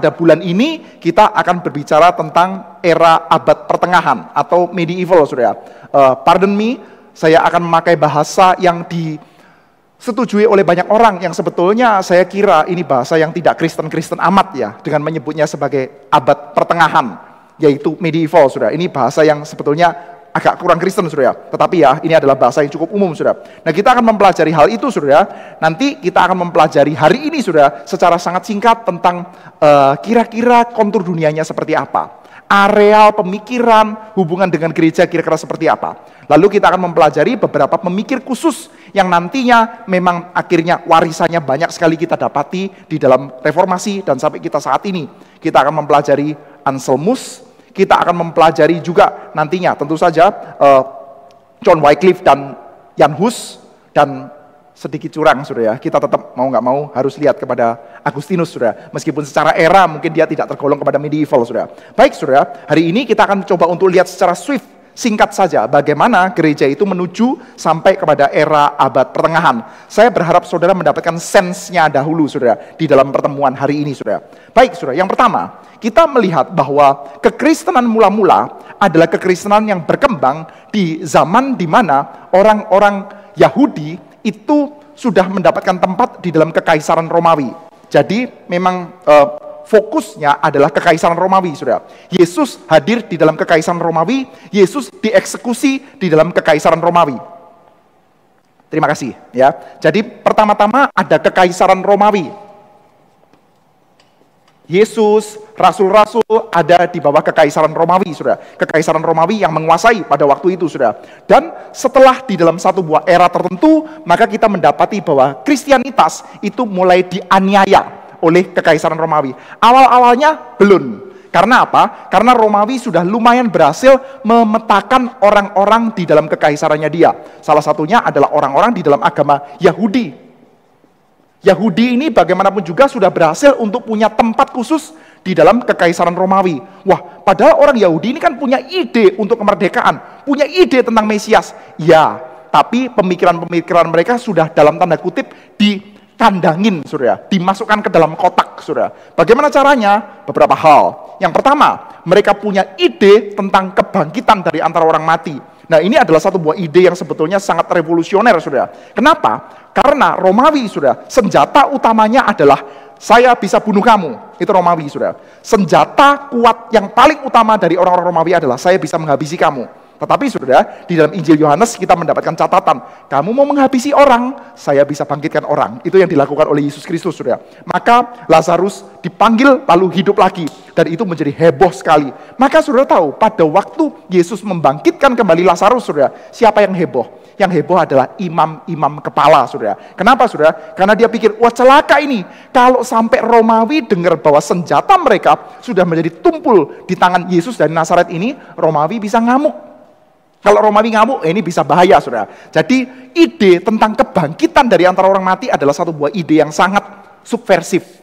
pada bulan ini kita akan berbicara tentang era abad pertengahan atau medieval, saudara. Uh, eh, pardon me, saya akan memakai bahasa yang disetujui oleh banyak orang yang sebetulnya saya kira ini bahasa yang tidak Kristen-Kristen amat ya, dengan menyebutnya sebagai abad pertengahan, yaitu medieval, saudara. Ini bahasa yang sebetulnya agak kurang Kristen Saudara. Ya. Tetapi ya, ini adalah bahasa yang cukup umum Saudara. Nah, kita akan mempelajari hal itu Saudara. Ya. Nanti kita akan mempelajari hari ini Saudara secara sangat singkat tentang eh, kira-kira uh, kira -kira kontur dunianya seperti apa. Areal pemikiran hubungan dengan gereja kira-kira seperti apa. Lalu kita akan mempelajari beberapa pemikir khusus yang nantinya memang akhirnya warisannya banyak sekali kita dapati di dalam reformasi dan sampai kita saat ini. Kita akan mempelajari Anselmus, kita akan mempelajari juga nantinya tentu saja uh, John Wycliffe dan Jan Hus dan sedikit curang sudah ya. Kita tetap mau nggak mau harus lihat kepada Agustinus sudah. Meskipun secara era mungkin dia tidak tergolong kepada medieval sudah. Baik sudah, hari ini kita akan coba untuk lihat secara swift Singkat saja, bagaimana gereja itu menuju sampai kepada era abad pertengahan. Saya berharap saudara mendapatkan sensnya dahulu, saudara, di dalam pertemuan hari ini, saudara. Baik, saudara, yang pertama, kita melihat bahwa kekristenan mula-mula adalah kekristenan yang berkembang di zaman di mana orang-orang Yahudi itu sudah mendapatkan tempat di dalam kekaisaran Romawi. Jadi memang uh, fokusnya adalah kekaisaran Romawi, saudara. Yesus hadir di dalam kekaisaran Romawi, Yesus dieksekusi di dalam kekaisaran Romawi. Terima kasih ya. Jadi pertama-tama ada kekaisaran Romawi. Yesus, rasul-rasul ada di bawah kekaisaran Romawi, sudah. Kekaisaran Romawi yang menguasai pada waktu itu, sudah. Dan setelah di dalam satu buah era tertentu, maka kita mendapati bahwa Kristianitas itu mulai dianiaya oleh Kekaisaran Romawi. Awal-awalnya belum. Karena apa? Karena Romawi sudah lumayan berhasil memetakan orang-orang di dalam kekaisarannya dia. Salah satunya adalah orang-orang di dalam agama Yahudi. Yahudi ini bagaimanapun juga sudah berhasil untuk punya tempat khusus di dalam kekaisaran Romawi. Wah, padahal orang Yahudi ini kan punya ide untuk kemerdekaan, punya ide tentang Mesias. Ya, tapi pemikiran-pemikiran mereka sudah dalam tanda kutip di dikandangin surya, dimasukkan ke dalam kotak, surya. Bagaimana caranya? Beberapa hal. Yang pertama, mereka punya ide tentang kebangkitan dari antara orang mati. Nah ini adalah satu buah ide yang sebetulnya sangat revolusioner, surya. Kenapa? Karena Romawi, sudah, senjata utamanya adalah saya bisa bunuh kamu. Itu Romawi, sudah. Senjata kuat yang paling utama dari orang-orang Romawi adalah saya bisa menghabisi kamu. Tetapi sudah di dalam Injil Yohanes kita mendapatkan catatan, kamu mau menghabisi orang, saya bisa bangkitkan orang. Itu yang dilakukan oleh Yesus Kristus, sudah. Maka Lazarus dipanggil lalu hidup lagi. Dan itu menjadi heboh sekali. Maka sudah tahu, pada waktu Yesus membangkitkan kembali Lazarus, sudah. siapa yang heboh? Yang heboh adalah imam-imam kepala, sudah. Kenapa, sudah? Karena dia pikir, wah celaka ini. Kalau sampai Romawi dengar bahwa senjata mereka sudah menjadi tumpul di tangan Yesus dari Nazaret ini, Romawi bisa ngamuk kalau Romawi ngamuk, eh ini bisa bahaya saudara. Jadi ide tentang kebangkitan dari antara orang mati adalah satu buah ide yang sangat subversif.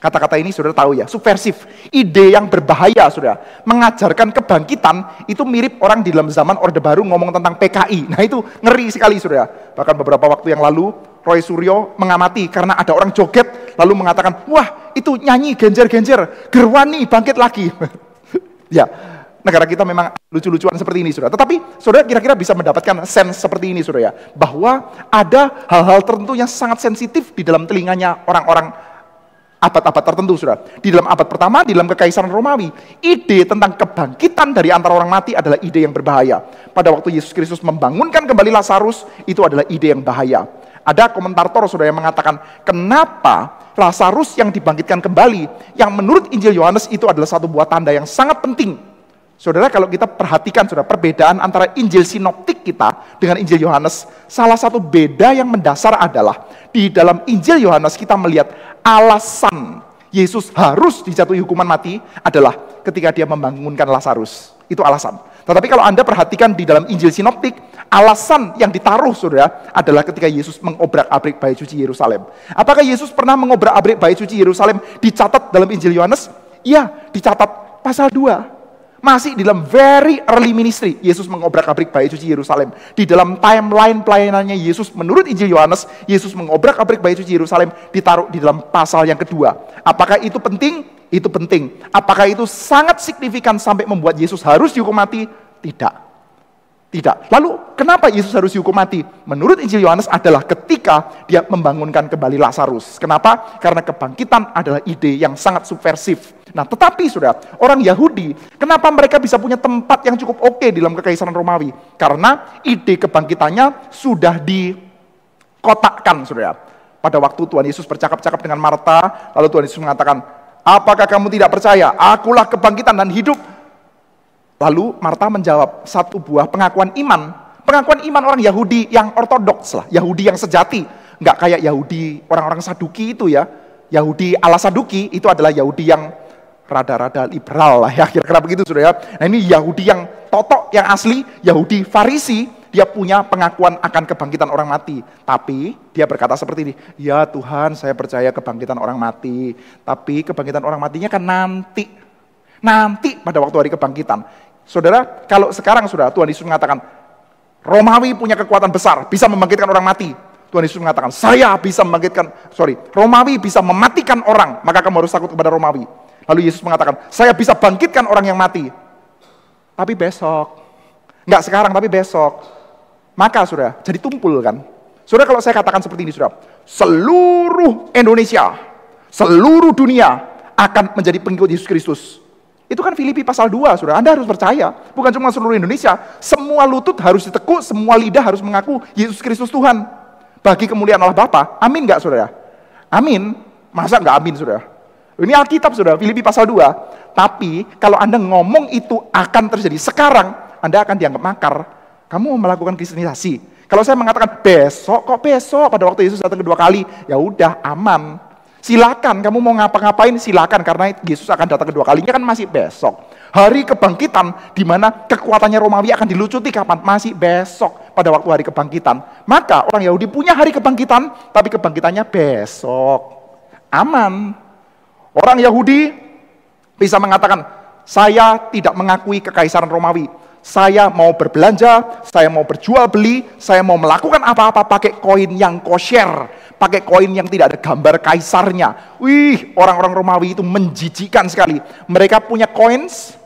Kata-kata ini saudara tahu ya, subversif. Ide yang berbahaya saudara. Mengajarkan kebangkitan itu mirip orang di dalam zaman Orde Baru ngomong tentang PKI. Nah itu ngeri sekali saudara. Bahkan beberapa waktu yang lalu Roy Suryo mengamati karena ada orang joget lalu mengatakan, wah itu nyanyi genjer-genjer, gerwani bangkit lagi. ya, negara kita memang lucu-lucuan seperti ini, saudara. Tetapi saudara kira-kira bisa mendapatkan sense seperti ini, saudara ya, bahwa ada hal-hal tertentu yang sangat sensitif di dalam telinganya orang-orang abad-abad tertentu, saudara. Di dalam abad pertama, di dalam kekaisaran Romawi, ide tentang kebangkitan dari antara orang mati adalah ide yang berbahaya. Pada waktu Yesus Kristus membangunkan kembali Lazarus, itu adalah ide yang bahaya. Ada komentar komentator saudara yang mengatakan, kenapa Lazarus yang dibangkitkan kembali, yang menurut Injil Yohanes itu adalah satu buah tanda yang sangat penting Saudara, kalau kita perhatikan sudah perbedaan antara Injil Sinoptik kita dengan Injil Yohanes, salah satu beda yang mendasar adalah di dalam Injil Yohanes kita melihat alasan Yesus harus dijatuhi hukuman mati adalah ketika dia membangunkan Lazarus. Itu alasan. Tetapi kalau Anda perhatikan di dalam Injil Sinoptik, alasan yang ditaruh saudara adalah ketika Yesus mengobrak-abrik bait suci Yerusalem. Apakah Yesus pernah mengobrak-abrik bait suci Yerusalem dicatat dalam Injil Yohanes? Iya, dicatat pasal 2. Masih di dalam very early ministry, Yesus mengobrak-abrik bayi suci Yerusalem. Di dalam timeline pelayanannya Yesus, menurut Injil Yohanes, Yesus mengobrak-abrik bayi suci Yerusalem, ditaruh di dalam pasal yang kedua. Apakah itu penting? Itu penting. Apakah itu sangat signifikan sampai membuat Yesus harus dihukum mati? Tidak. Tidak. Lalu kenapa Yesus harus dihukum mati? Menurut Injil Yohanes adalah dia membangunkan kembali Lazarus. Kenapa? Karena kebangkitan adalah ide yang sangat subversif. Nah, tetapi sudah orang Yahudi, kenapa mereka bisa punya tempat yang cukup oke okay dalam kekaisaran Romawi? Karena ide kebangkitannya sudah dikotakkan, sudah. Pada waktu Tuhan Yesus bercakap-cakap dengan Marta, lalu Tuhan Yesus mengatakan, "Apakah kamu tidak percaya? Akulah kebangkitan dan hidup." Lalu Marta menjawab, "Satu buah pengakuan iman Pengakuan iman orang Yahudi yang ortodoks lah, Yahudi yang sejati. Nggak kayak Yahudi orang-orang Saduki itu ya. Yahudi ala Saduki itu adalah Yahudi yang rada-rada liberal lah ya, kira-kira begitu sudah ya. Nah ini Yahudi yang totok, yang asli, Yahudi Farisi, dia punya pengakuan akan kebangkitan orang mati. Tapi dia berkata seperti ini, ya Tuhan saya percaya kebangkitan orang mati, tapi kebangkitan orang matinya kan nanti, nanti pada waktu hari kebangkitan. Saudara, kalau sekarang sudah Tuhan Yesus mengatakan, Romawi punya kekuatan besar, bisa membangkitkan orang mati. Tuhan Yesus mengatakan, saya bisa membangkitkan, sorry, Romawi bisa mematikan orang, maka kamu harus takut kepada Romawi. Lalu Yesus mengatakan, saya bisa bangkitkan orang yang mati. Tapi besok, nggak sekarang tapi besok. Maka sudah jadi tumpul kan. Sudah kalau saya katakan seperti ini sudah, seluruh Indonesia, seluruh dunia akan menjadi pengikut Yesus Kristus. Itu kan Filipi pasal 2, saudara. Anda harus percaya. Bukan cuma seluruh Indonesia. Semua lutut harus ditekuk, semua lidah harus mengaku Yesus Kristus Tuhan. Bagi kemuliaan Allah Bapa. Amin nggak, saudara? Amin. Masa nggak amin, saudara? Ini Alkitab, saudara. Filipi pasal 2. Tapi kalau Anda ngomong itu akan terjadi sekarang, Anda akan dianggap makar. Kamu melakukan kristenisasi. Kalau saya mengatakan besok, kok besok pada waktu Yesus datang kedua kali, ya udah aman. Silakan kamu mau ngapa-ngapain silakan karena Yesus akan datang kedua kalinya kan masih besok. Hari kebangkitan di mana kekuatannya Romawi akan dilucuti kapan? Masih besok pada waktu hari kebangkitan. Maka orang Yahudi punya hari kebangkitan tapi kebangkitannya besok. Aman. Orang Yahudi bisa mengatakan saya tidak mengakui kekaisaran Romawi saya mau berbelanja, saya mau berjual beli, saya mau melakukan apa-apa pakai koin yang kosher, pakai koin yang tidak ada gambar kaisarnya. Wih, orang-orang Romawi itu menjijikan sekali. Mereka punya coins,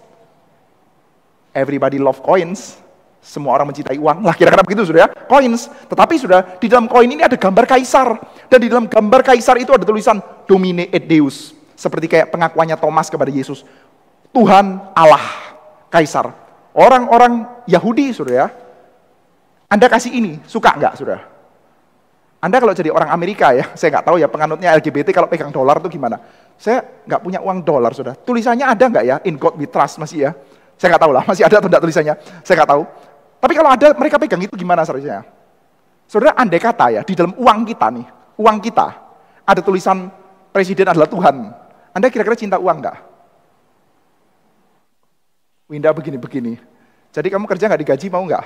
everybody love coins, semua orang mencintai uang. Lah kira-kira begitu sudah ya, coins. Tetapi sudah di dalam koin ini ada gambar kaisar. Dan di dalam gambar kaisar itu ada tulisan Domine et Deus. Seperti kayak pengakuannya Thomas kepada Yesus. Tuhan Allah, kaisar. Orang-orang Yahudi, saudara, ya, Anda kasih ini, suka nggak, sudah? Anda kalau jadi orang Amerika ya, saya nggak tahu ya penganutnya LGBT kalau pegang dolar tuh gimana. Saya nggak punya uang dolar, sudah. Tulisannya ada nggak ya? In God We Trust masih ya. Saya nggak tahu lah, masih ada atau enggak tulisannya. Saya nggak tahu. Tapi kalau ada, mereka pegang itu gimana seharusnya? Saudara, andai kata ya, di dalam uang kita nih, uang kita, ada tulisan presiden adalah Tuhan. Anda kira-kira cinta uang enggak? Winda begini-begini. Jadi kamu kerja nggak digaji mau nggak?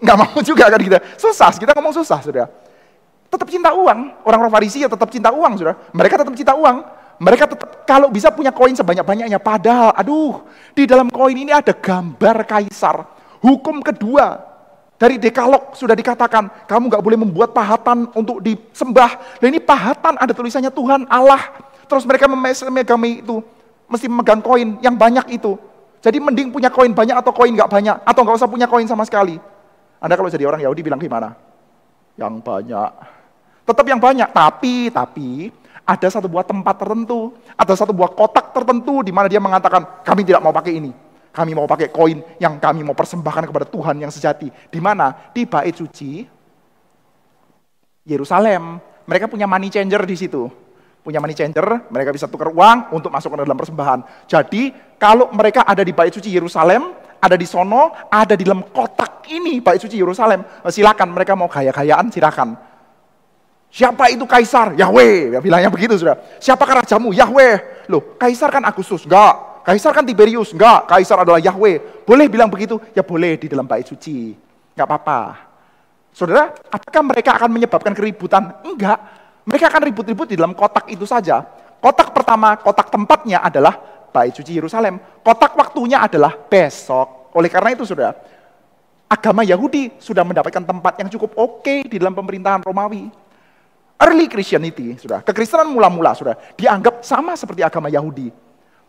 Nggak mau juga kan kita. Susah, kita ngomong susah sudah. Tetap cinta uang. Orang-orang Farisi ya tetap cinta uang sudah. Mereka tetap cinta uang. Mereka tetap kalau bisa punya koin sebanyak-banyaknya. Padahal, aduh, di dalam koin ini ada gambar kaisar. Hukum kedua dari dekalog sudah dikatakan, kamu nggak boleh membuat pahatan untuk disembah. Dan nah, ini pahatan ada tulisannya Tuhan Allah. Terus mereka memegang itu, mesti memegang koin yang banyak itu. Jadi mending punya koin banyak atau koin nggak banyak, atau nggak usah punya koin sama sekali. Anda kalau jadi orang Yahudi bilang gimana? Yang banyak. Tetap yang banyak, tapi, tapi ada satu buah tempat tertentu, ada satu buah kotak tertentu di mana dia mengatakan, kami tidak mau pakai ini. Kami mau pakai koin yang kami mau persembahkan kepada Tuhan yang sejati. Di mana? Di bait suci Yerusalem. Mereka punya money changer di situ punya money changer, mereka bisa tukar uang untuk masuk ke dalam persembahan. Jadi kalau mereka ada di bait suci Yerusalem, ada di sono, ada di dalam kotak ini bait suci Yerusalem, eh, silakan mereka mau kaya-kayaan silakan. Siapa itu kaisar? Yahweh. Ya, bilangnya begitu sudah. Siapa rajamu? Yahweh. Loh, kaisar kan Agustus? Enggak. Kaisar kan Tiberius? Enggak. Kaisar adalah Yahweh. Boleh bilang begitu? Ya boleh di dalam bait suci. Enggak apa-apa. Saudara, apakah mereka akan menyebabkan keributan? Enggak. Mereka akan ribut-ribut di dalam kotak itu saja. Kotak pertama, kotak tempatnya adalah Bait suci Yerusalem. Kotak waktunya adalah besok. Oleh karena itu sudah agama Yahudi sudah mendapatkan tempat yang cukup oke okay di dalam pemerintahan Romawi. Early Christianity, sudah kekristenan mula-mula sudah dianggap sama seperti agama Yahudi.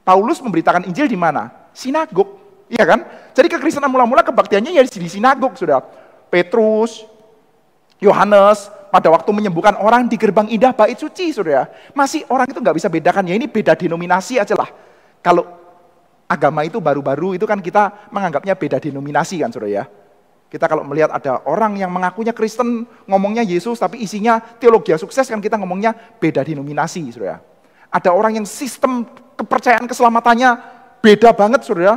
Paulus memberitakan Injil di mana? Sinagog, iya kan? Jadi kekristenan mula-mula kebaktiannya ya di sinagog sudah. Petrus, Yohanes pada waktu menyembuhkan orang di gerbang indah bait suci sudah. Masih orang itu nggak bisa bedakan ya ini beda denominasi aja lah. Kalau agama itu baru-baru itu kan kita menganggapnya beda denominasi kan Saudara ya. Kita kalau melihat ada orang yang mengakunya Kristen, ngomongnya Yesus tapi isinya teologi sukses kan kita ngomongnya beda denominasi Saudara. Ya. Ada orang yang sistem kepercayaan keselamatannya beda banget Saudara. Ya.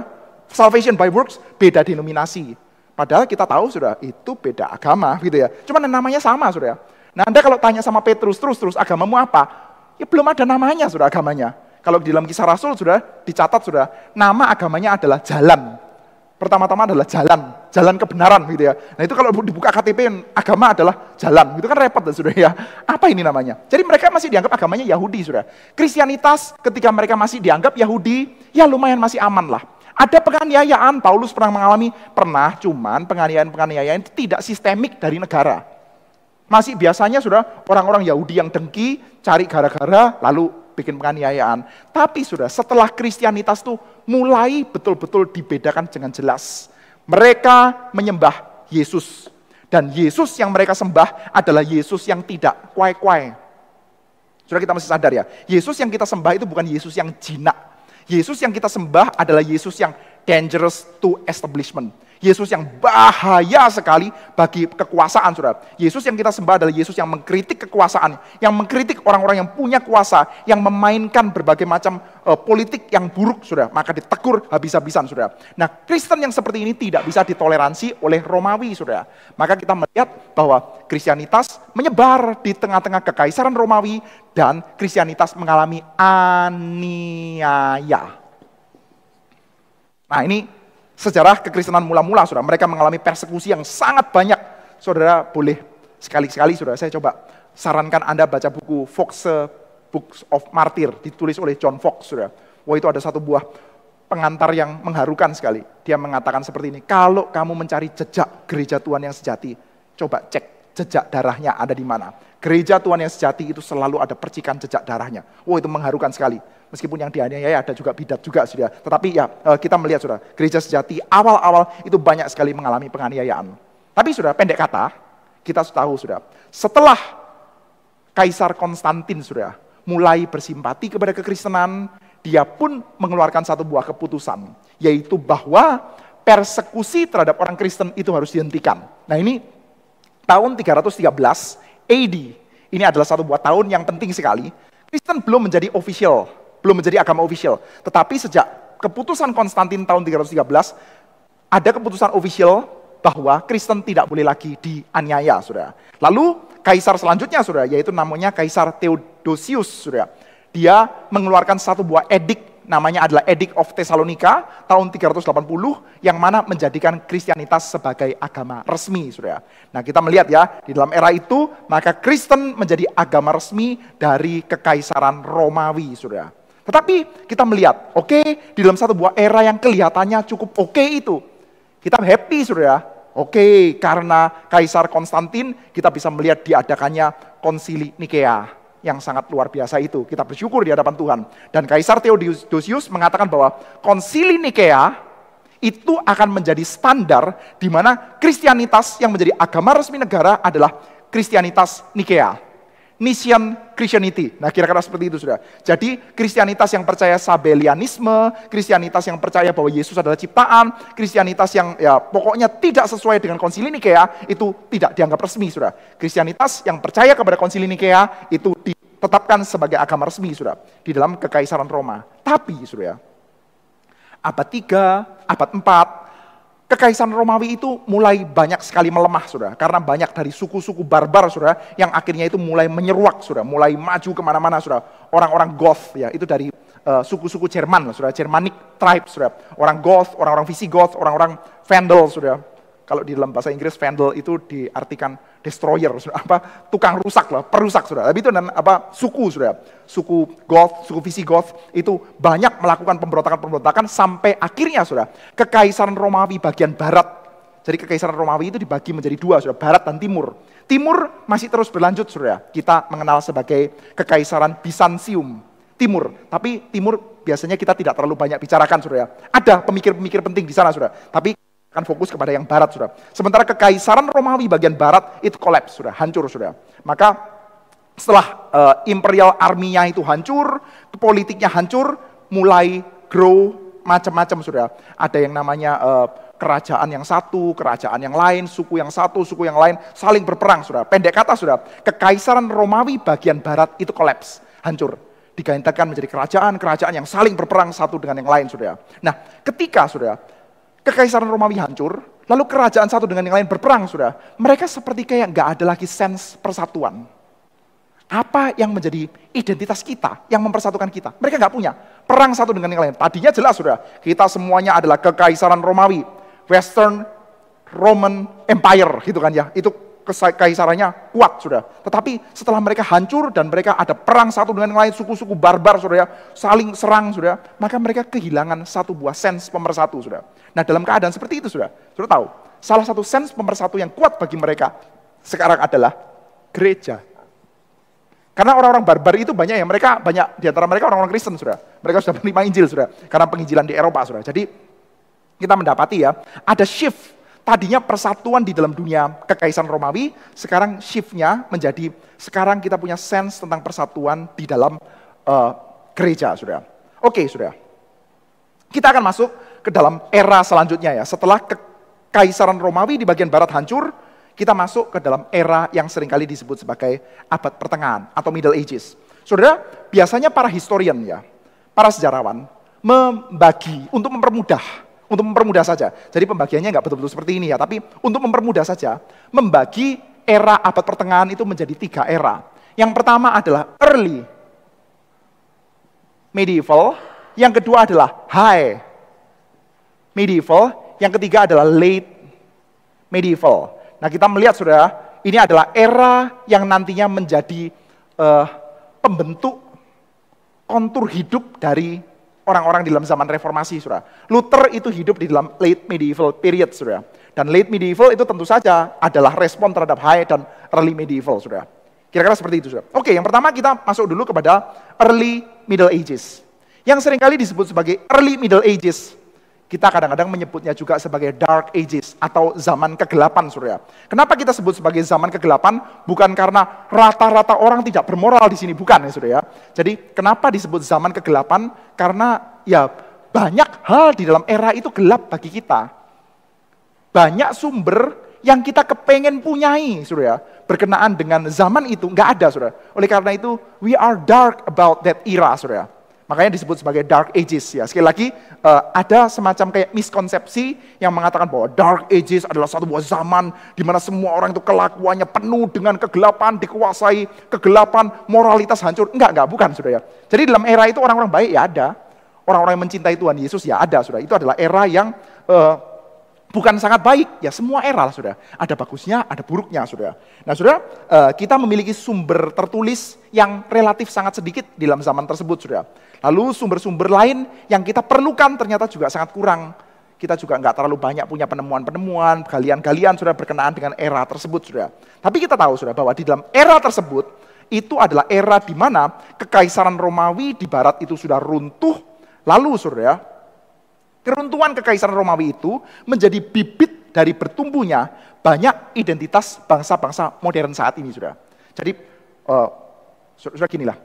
Salvation by works beda denominasi. Padahal kita tahu sudah itu beda agama gitu ya. Cuman namanya sama ya. Nah Anda kalau tanya sama Petrus terus terus agamamu apa? Ya belum ada namanya sudah agamanya. Kalau di dalam kisah Rasul sudah dicatat sudah, nama agamanya adalah jalan. Pertama-tama adalah jalan, jalan kebenaran gitu ya. Nah itu kalau dibuka KTP agama adalah jalan, itu kan repot dan sudah ya. Apa ini namanya? Jadi mereka masih dianggap agamanya Yahudi sudah. Kristianitas ketika mereka masih dianggap Yahudi, ya lumayan masih aman lah. Ada penganiayaan, Paulus pernah mengalami, pernah cuman penganiayaan-penganiayaan itu tidak sistemik dari negara. Masih biasanya sudah orang-orang Yahudi yang dengki, cari gara-gara, lalu bikin penganiayaan. Tapi sudah setelah Kristianitas itu mulai betul-betul dibedakan dengan jelas. Mereka menyembah Yesus. Dan Yesus yang mereka sembah adalah Yesus yang tidak kuai-kuai. Sudah kita masih sadar ya, Yesus yang kita sembah itu bukan Yesus yang jinak. Yesus yang kita sembah adalah Yesus yang dangerous to establishment. Yesus yang bahaya sekali bagi kekuasaan, saudara. Yesus yang kita sembah adalah Yesus yang mengkritik kekuasaan, yang mengkritik orang-orang yang punya kuasa, yang memainkan berbagai macam uh, politik yang buruk, saudara. Maka ditegur habis-habisan, saudara. Nah, Kristen yang seperti ini tidak bisa ditoleransi oleh Romawi, saudara. Maka kita melihat bahwa Kristianitas menyebar di tengah-tengah kekaisaran Romawi dan Kristianitas mengalami aniaya. Nah ini sejarah kekristenan mula-mula, saudara. Mereka mengalami persekusi yang sangat banyak. Saudara boleh sekali-sekali, saudara, saya coba sarankan Anda baca buku Fox Books of Martyr, ditulis oleh John Fox, saudara. Wah itu ada satu buah pengantar yang mengharukan sekali. Dia mengatakan seperti ini, kalau kamu mencari jejak gereja Tuhan yang sejati, coba cek jejak darahnya ada di mana. Gereja Tuhan yang sejati itu selalu ada percikan jejak darahnya. Wah itu mengharukan sekali meskipun yang dianiaya ada juga bidat juga sudah. Tetapi ya eh, kita melihat sudah gereja sejati awal-awal itu banyak sekali mengalami penganiayaan. Tapi sudah pendek kata kita tahu sudah setelah Kaisar Konstantin sudah mulai bersimpati kepada kekristenan, dia pun mengeluarkan satu buah keputusan, yaitu bahwa persekusi terhadap orang Kristen itu harus dihentikan. Nah ini tahun 313 AD, ini adalah satu buah tahun yang penting sekali, Kristen belum menjadi official belum menjadi agama official. Tetapi sejak keputusan Konstantin tahun 313, ada keputusan official bahwa Kristen tidak boleh lagi dianiaya, saudara. Lalu kaisar selanjutnya, saudara, yaitu namanya Kaisar Theodosius, saudara. Dia mengeluarkan satu buah edik, namanya adalah Edik of Thessalonica tahun 380, yang mana menjadikan Kristianitas sebagai agama resmi, saudara. Nah kita melihat ya, di dalam era itu, maka Kristen menjadi agama resmi dari Kekaisaran Romawi, saudara. Tetapi kita melihat, oke, okay, di dalam satu buah era yang kelihatannya cukup oke okay itu, kita happy sudah ya. Oke, okay, karena Kaisar Konstantin kita bisa melihat diadakannya konsili Nikea yang sangat luar biasa itu. Kita bersyukur di hadapan Tuhan. Dan Kaisar Theodosius mengatakan bahwa konsili Nikea itu akan menjadi standar di mana Kristianitas yang menjadi agama resmi negara adalah Kristianitas Nikea. Mission Christianity. Nah kira-kira seperti itu sudah. Jadi Kristianitas yang percaya Sabelianisme, Kristianitas yang percaya bahwa Yesus adalah ciptaan, Kristianitas yang ya pokoknya tidak sesuai dengan konsili Nikea itu tidak dianggap resmi sudah. Kristianitas yang percaya kepada konsili Nikea itu ditetapkan sebagai agama resmi sudah di dalam kekaisaran Roma. Tapi sudah ya, abad 3, abad 4, Kekaisaran Romawi itu mulai banyak sekali melemah, sudah Karena banyak dari suku-suku barbar, sudah yang akhirnya itu mulai menyeruak, sudah Mulai maju kemana-mana, sudah Orang-orang Goth, ya, itu dari uh, suku-suku Jerman, sudah Germanic tribe, sudah Orang Goth, orang-orang Visigoth, orang-orang Vandal, sudah kalau di dalam bahasa Inggris vandal itu diartikan destroyer, apa tukang rusak lah, perusak sudah. Tapi itu dan apa suku sudah, suku Goth, suku Visigoth itu banyak melakukan pemberontakan-pemberontakan sampai akhirnya sudah, kekaisaran Romawi bagian barat. Jadi kekaisaran Romawi itu dibagi menjadi dua sudah, barat dan timur. Timur masih terus berlanjut sudah, Kita mengenal sebagai kekaisaran Bizantium timur. Tapi timur biasanya kita tidak terlalu banyak bicarakan sudah, Ada pemikir-pemikir penting di sana sudah, Tapi akan fokus kepada yang barat sudah. Sementara kekaisaran Romawi bagian barat itu kolaps sudah, hancur sudah. Maka setelah uh, imperial arminya itu hancur, politiknya hancur, mulai grow macam-macam sudah. Ada yang namanya uh, kerajaan yang satu, kerajaan yang lain, suku yang satu, suku yang lain, saling berperang sudah. Pendek kata sudah, kekaisaran Romawi bagian barat itu kolaps, hancur digantikan menjadi kerajaan, kerajaan yang saling berperang satu dengan yang lain sudah. Nah, ketika sudah kekaisaran Romawi hancur, lalu kerajaan satu dengan yang lain berperang sudah, mereka seperti kayak nggak ada lagi sense persatuan. Apa yang menjadi identitas kita, yang mempersatukan kita? Mereka nggak punya. Perang satu dengan yang lain. Tadinya jelas sudah, kita semuanya adalah kekaisaran Romawi, Western Roman Empire gitu kan ya. Itu kekaisarannya kuat, sudah. Tetapi setelah mereka hancur dan mereka ada perang satu dengan lain, suku-suku barbar, sudah, saling serang, sudah, maka mereka kehilangan satu buah sens pemersatu, sudah. Nah, dalam keadaan seperti itu, sudah, sudah tahu, salah satu sens pemersatu yang kuat bagi mereka sekarang adalah gereja. Karena orang-orang barbar itu banyak ya, mereka banyak di antara mereka orang-orang Kristen sudah. Mereka sudah menerima Injil sudah, karena penginjilan di Eropa sudah. Jadi kita mendapati ya, ada shift Tadinya persatuan di dalam dunia kekaisaran Romawi, sekarang shiftnya menjadi sekarang kita punya sense tentang persatuan di dalam uh, gereja, sudah. Oke, okay, sudah. Kita akan masuk ke dalam era selanjutnya ya. Setelah kekaisaran Romawi di bagian barat hancur, kita masuk ke dalam era yang seringkali disebut sebagai abad pertengahan atau Middle Ages. Saudara, biasanya para historian ya, para sejarawan membagi untuk mempermudah untuk mempermudah saja. Jadi pembagiannya nggak betul-betul seperti ini ya, tapi untuk mempermudah saja, membagi era abad pertengahan itu menjadi tiga era. Yang pertama adalah early medieval, yang kedua adalah high medieval, yang ketiga adalah late medieval. Nah kita melihat sudah, ini adalah era yang nantinya menjadi uh, pembentuk kontur hidup dari orang-orang di dalam zaman reformasi, saudara. Luther itu hidup di dalam late medieval period, saudara. Dan late medieval itu tentu saja adalah respon terhadap high dan early medieval, saudara. Kira-kira seperti itu, saudara. Oke, yang pertama kita masuk dulu kepada early middle ages. Yang seringkali disebut sebagai early middle ages kita kadang-kadang menyebutnya juga sebagai dark ages atau zaman kegelapan surya. Kenapa kita sebut sebagai zaman kegelapan? Bukan karena rata-rata orang tidak bermoral di sini, bukan ya surya. Jadi kenapa disebut zaman kegelapan? Karena ya banyak hal di dalam era itu gelap bagi kita. Banyak sumber yang kita kepengen punyai, surya. Berkenaan dengan zaman itu nggak ada, surya. Oleh karena itu, we are dark about that era, surya. Makanya disebut sebagai Dark Ages ya. Sekali lagi uh, ada semacam kayak miskonsepsi yang mengatakan bahwa Dark Ages adalah satu buah zaman di mana semua orang itu kelakuannya penuh dengan kegelapan, dikuasai kegelapan, moralitas hancur. Enggak, enggak, bukan sudah ya. Jadi dalam era itu orang-orang baik ya ada, orang-orang yang mencintai Tuhan Yesus ya ada sudah. Itu adalah era yang uh, bukan sangat baik. Ya semua era lah sudah. Ada bagusnya, ada buruknya sudah. Nah sudah eh, kita memiliki sumber tertulis yang relatif sangat sedikit di dalam zaman tersebut sudah. Lalu sumber-sumber lain yang kita perlukan ternyata juga sangat kurang. Kita juga nggak terlalu banyak punya penemuan-penemuan, galian-galian sudah berkenaan dengan era tersebut sudah. Tapi kita tahu sudah bahwa di dalam era tersebut itu adalah era di mana kekaisaran Romawi di barat itu sudah runtuh. Lalu sudah. Keruntuhan kekaisaran Romawi itu menjadi bibit dari bertumbuhnya banyak identitas bangsa-bangsa modern saat ini, sudah. Jadi, uh, eh, sudah ginilah.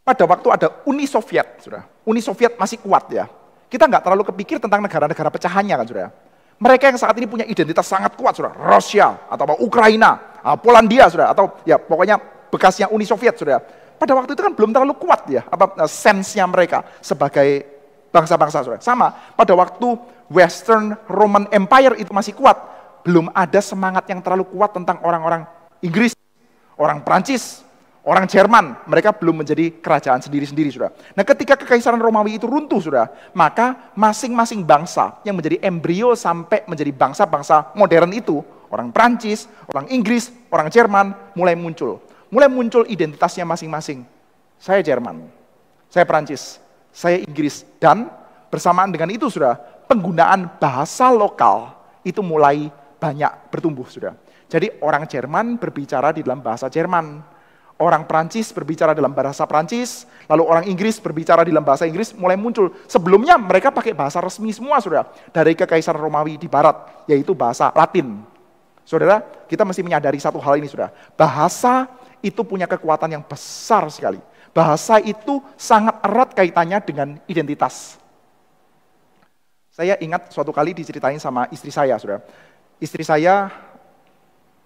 Pada waktu ada Uni Soviet, sudah. Uni Soviet masih kuat ya. Kita nggak terlalu kepikir tentang negara-negara pecahannya kan, sudah. Mereka yang saat ini punya identitas sangat kuat, sudah. Rusia, atau apa, Ukraina, ah, Polandia, sudah Atau ya pokoknya bekasnya Uni Soviet, sudah. Pada waktu itu kan belum terlalu kuat ya, apa eh, sensnya mereka sebagai bangsa-bangsa saudara. Sama, pada waktu Western Roman Empire itu masih kuat, belum ada semangat yang terlalu kuat tentang orang-orang Inggris, orang Prancis, orang Jerman. Mereka belum menjadi kerajaan sendiri-sendiri, sudah. Nah, ketika kekaisaran Romawi itu runtuh, sudah, maka masing-masing bangsa yang menjadi embrio sampai menjadi bangsa-bangsa modern itu, orang Prancis, orang Inggris, orang Jerman, mulai muncul. Mulai muncul identitasnya masing-masing. Saya Jerman, saya Prancis, saya Inggris. Dan bersamaan dengan itu sudah penggunaan bahasa lokal itu mulai banyak bertumbuh sudah. Jadi orang Jerman berbicara di dalam bahasa Jerman. Orang Prancis berbicara dalam bahasa Prancis, lalu orang Inggris berbicara di dalam bahasa Inggris mulai muncul. Sebelumnya mereka pakai bahasa resmi semua sudah dari kekaisaran Romawi di barat, yaitu bahasa Latin. Saudara, kita mesti menyadari satu hal ini sudah. Bahasa itu punya kekuatan yang besar sekali. Bahasa itu sangat erat kaitannya dengan identitas. Saya ingat suatu kali diceritain sama istri saya, saudara. Istri saya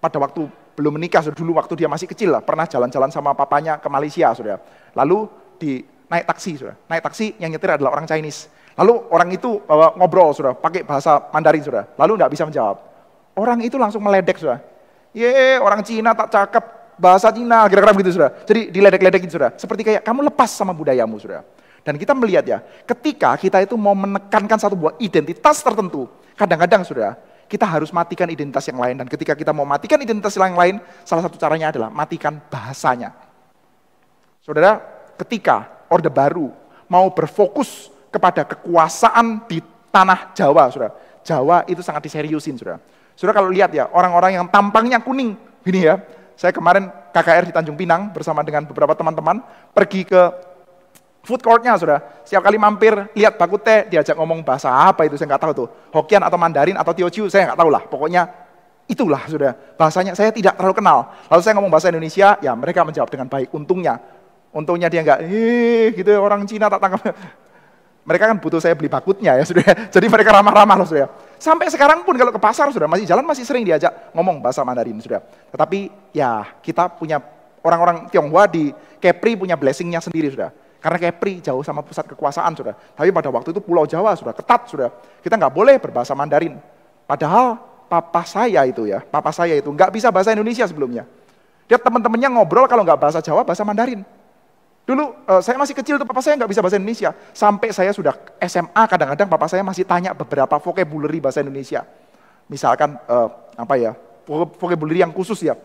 pada waktu belum menikah, saudara, dulu waktu dia masih kecil lah, pernah jalan-jalan sama papanya ke Malaysia, saudara. Lalu di naik taksi, saudara. Naik taksi yang nyetir adalah orang Chinese. Lalu orang itu uh, ngobrol, saudara, pakai bahasa Mandarin, saudara. Lalu nggak bisa menjawab. Orang itu langsung meledek, saudara. Ye, orang Cina tak cakep, bahasa Cina, kira-kira begitu sudah. Jadi diledek-ledekin sudah. Seperti kayak kamu lepas sama budayamu sudah. Dan kita melihat ya, ketika kita itu mau menekankan satu buah identitas tertentu, kadang-kadang sudah kita harus matikan identitas yang lain. Dan ketika kita mau matikan identitas yang lain, salah satu caranya adalah matikan bahasanya. Saudara, ketika Orde Baru mau berfokus kepada kekuasaan di tanah Jawa, saudara, Jawa itu sangat diseriusin, saudara. Saudara kalau lihat ya, orang-orang yang tampangnya kuning, ini ya, saya kemarin KKR di Tanjung Pinang bersama dengan beberapa teman-teman pergi ke food courtnya sudah. Setiap kali mampir lihat baku teh diajak ngomong bahasa apa itu saya nggak tahu tuh. Hokian atau Mandarin atau Teochew saya nggak tahu lah. Pokoknya itulah sudah bahasanya saya tidak terlalu kenal. Lalu saya ngomong bahasa Indonesia, ya mereka menjawab dengan baik. Untungnya, untungnya dia nggak, heh gitu orang Cina tak tangkap mereka kan butuh saya beli bakutnya ya sudah. Jadi mereka ramah-ramah loh sudah. Sampai sekarang pun kalau ke pasar sudah masih jalan masih sering diajak ngomong bahasa Mandarin sudah. Tetapi ya kita punya orang-orang Tionghoa di Kepri punya blessingnya sendiri sudah. Karena Kepri jauh sama pusat kekuasaan sudah. Tapi pada waktu itu Pulau Jawa sudah ketat sudah. Kita nggak boleh berbahasa Mandarin. Padahal papa saya itu ya, papa saya itu nggak bisa bahasa Indonesia sebelumnya. Dia teman-temannya ngobrol kalau nggak bahasa Jawa, bahasa Mandarin. Dulu uh, saya masih kecil tuh papa saya nggak bisa bahasa Indonesia. Sampai saya sudah SMA kadang-kadang papa saya masih tanya beberapa vocabulary bahasa Indonesia. Misalkan uh, apa ya, vocabulary yang khusus ya.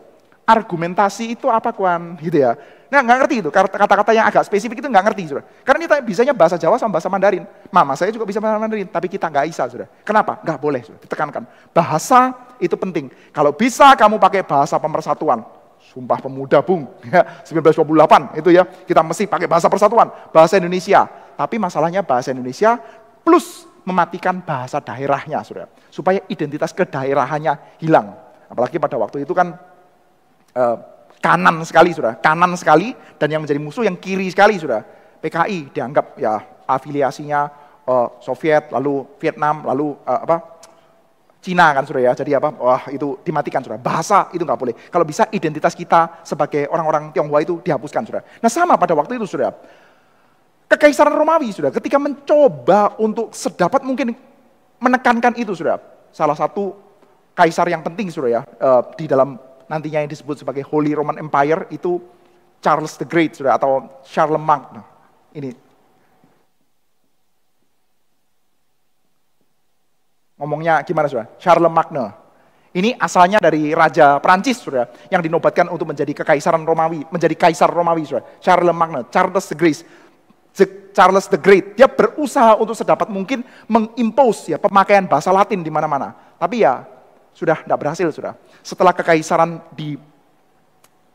Argumentasi itu apa kuan gitu ya. Nah nggak ngerti itu kata-kata yang agak spesifik itu nggak ngerti sudah. Karena kita bisanya bahasa Jawa sama bahasa Mandarin. Mama saya juga bisa bahasa Mandarin, tapi kita nggak bisa sudah. Kenapa? Nggak boleh sudah. Ditekankan bahasa itu penting. Kalau bisa kamu pakai bahasa pemersatuan Sumpah Pemuda Bung, ya, 1928 itu ya, kita mesti pakai bahasa persatuan, bahasa Indonesia. Tapi masalahnya bahasa Indonesia plus mematikan bahasa daerahnya, saudara, supaya identitas kedaerahannya hilang. Apalagi pada waktu itu kan eh, kanan sekali, saudara, kanan sekali, dan yang menjadi musuh yang kiri sekali, saudara. PKI dianggap ya afiliasinya eh, Soviet, lalu Vietnam, lalu eh, apa Cina kan sudah ya, jadi apa? Wah itu dimatikan sudah. Bahasa itu nggak boleh. Kalau bisa identitas kita sebagai orang-orang Tionghoa itu dihapuskan sudah. Nah sama pada waktu itu sudah. Kekaisaran Romawi sudah, ketika mencoba untuk sedapat mungkin menekankan itu sudah. Salah satu kaisar yang penting sudah ya, eh, di dalam nantinya yang disebut sebagai Holy Roman Empire itu Charles the Great sudah atau Charlemagne. Nah, ini Ngomongnya gimana sudah? Charles Magne. Ini asalnya dari Raja Prancis sudah, yang dinobatkan untuk menjadi kekaisaran Romawi, menjadi kaisar Romawi sudah. Charles Magne, Charles the Great. Charles the Great, dia berusaha untuk sedapat mungkin mengimpose ya pemakaian bahasa Latin di mana-mana. Tapi ya sudah tidak berhasil sudah. Setelah kekaisaran di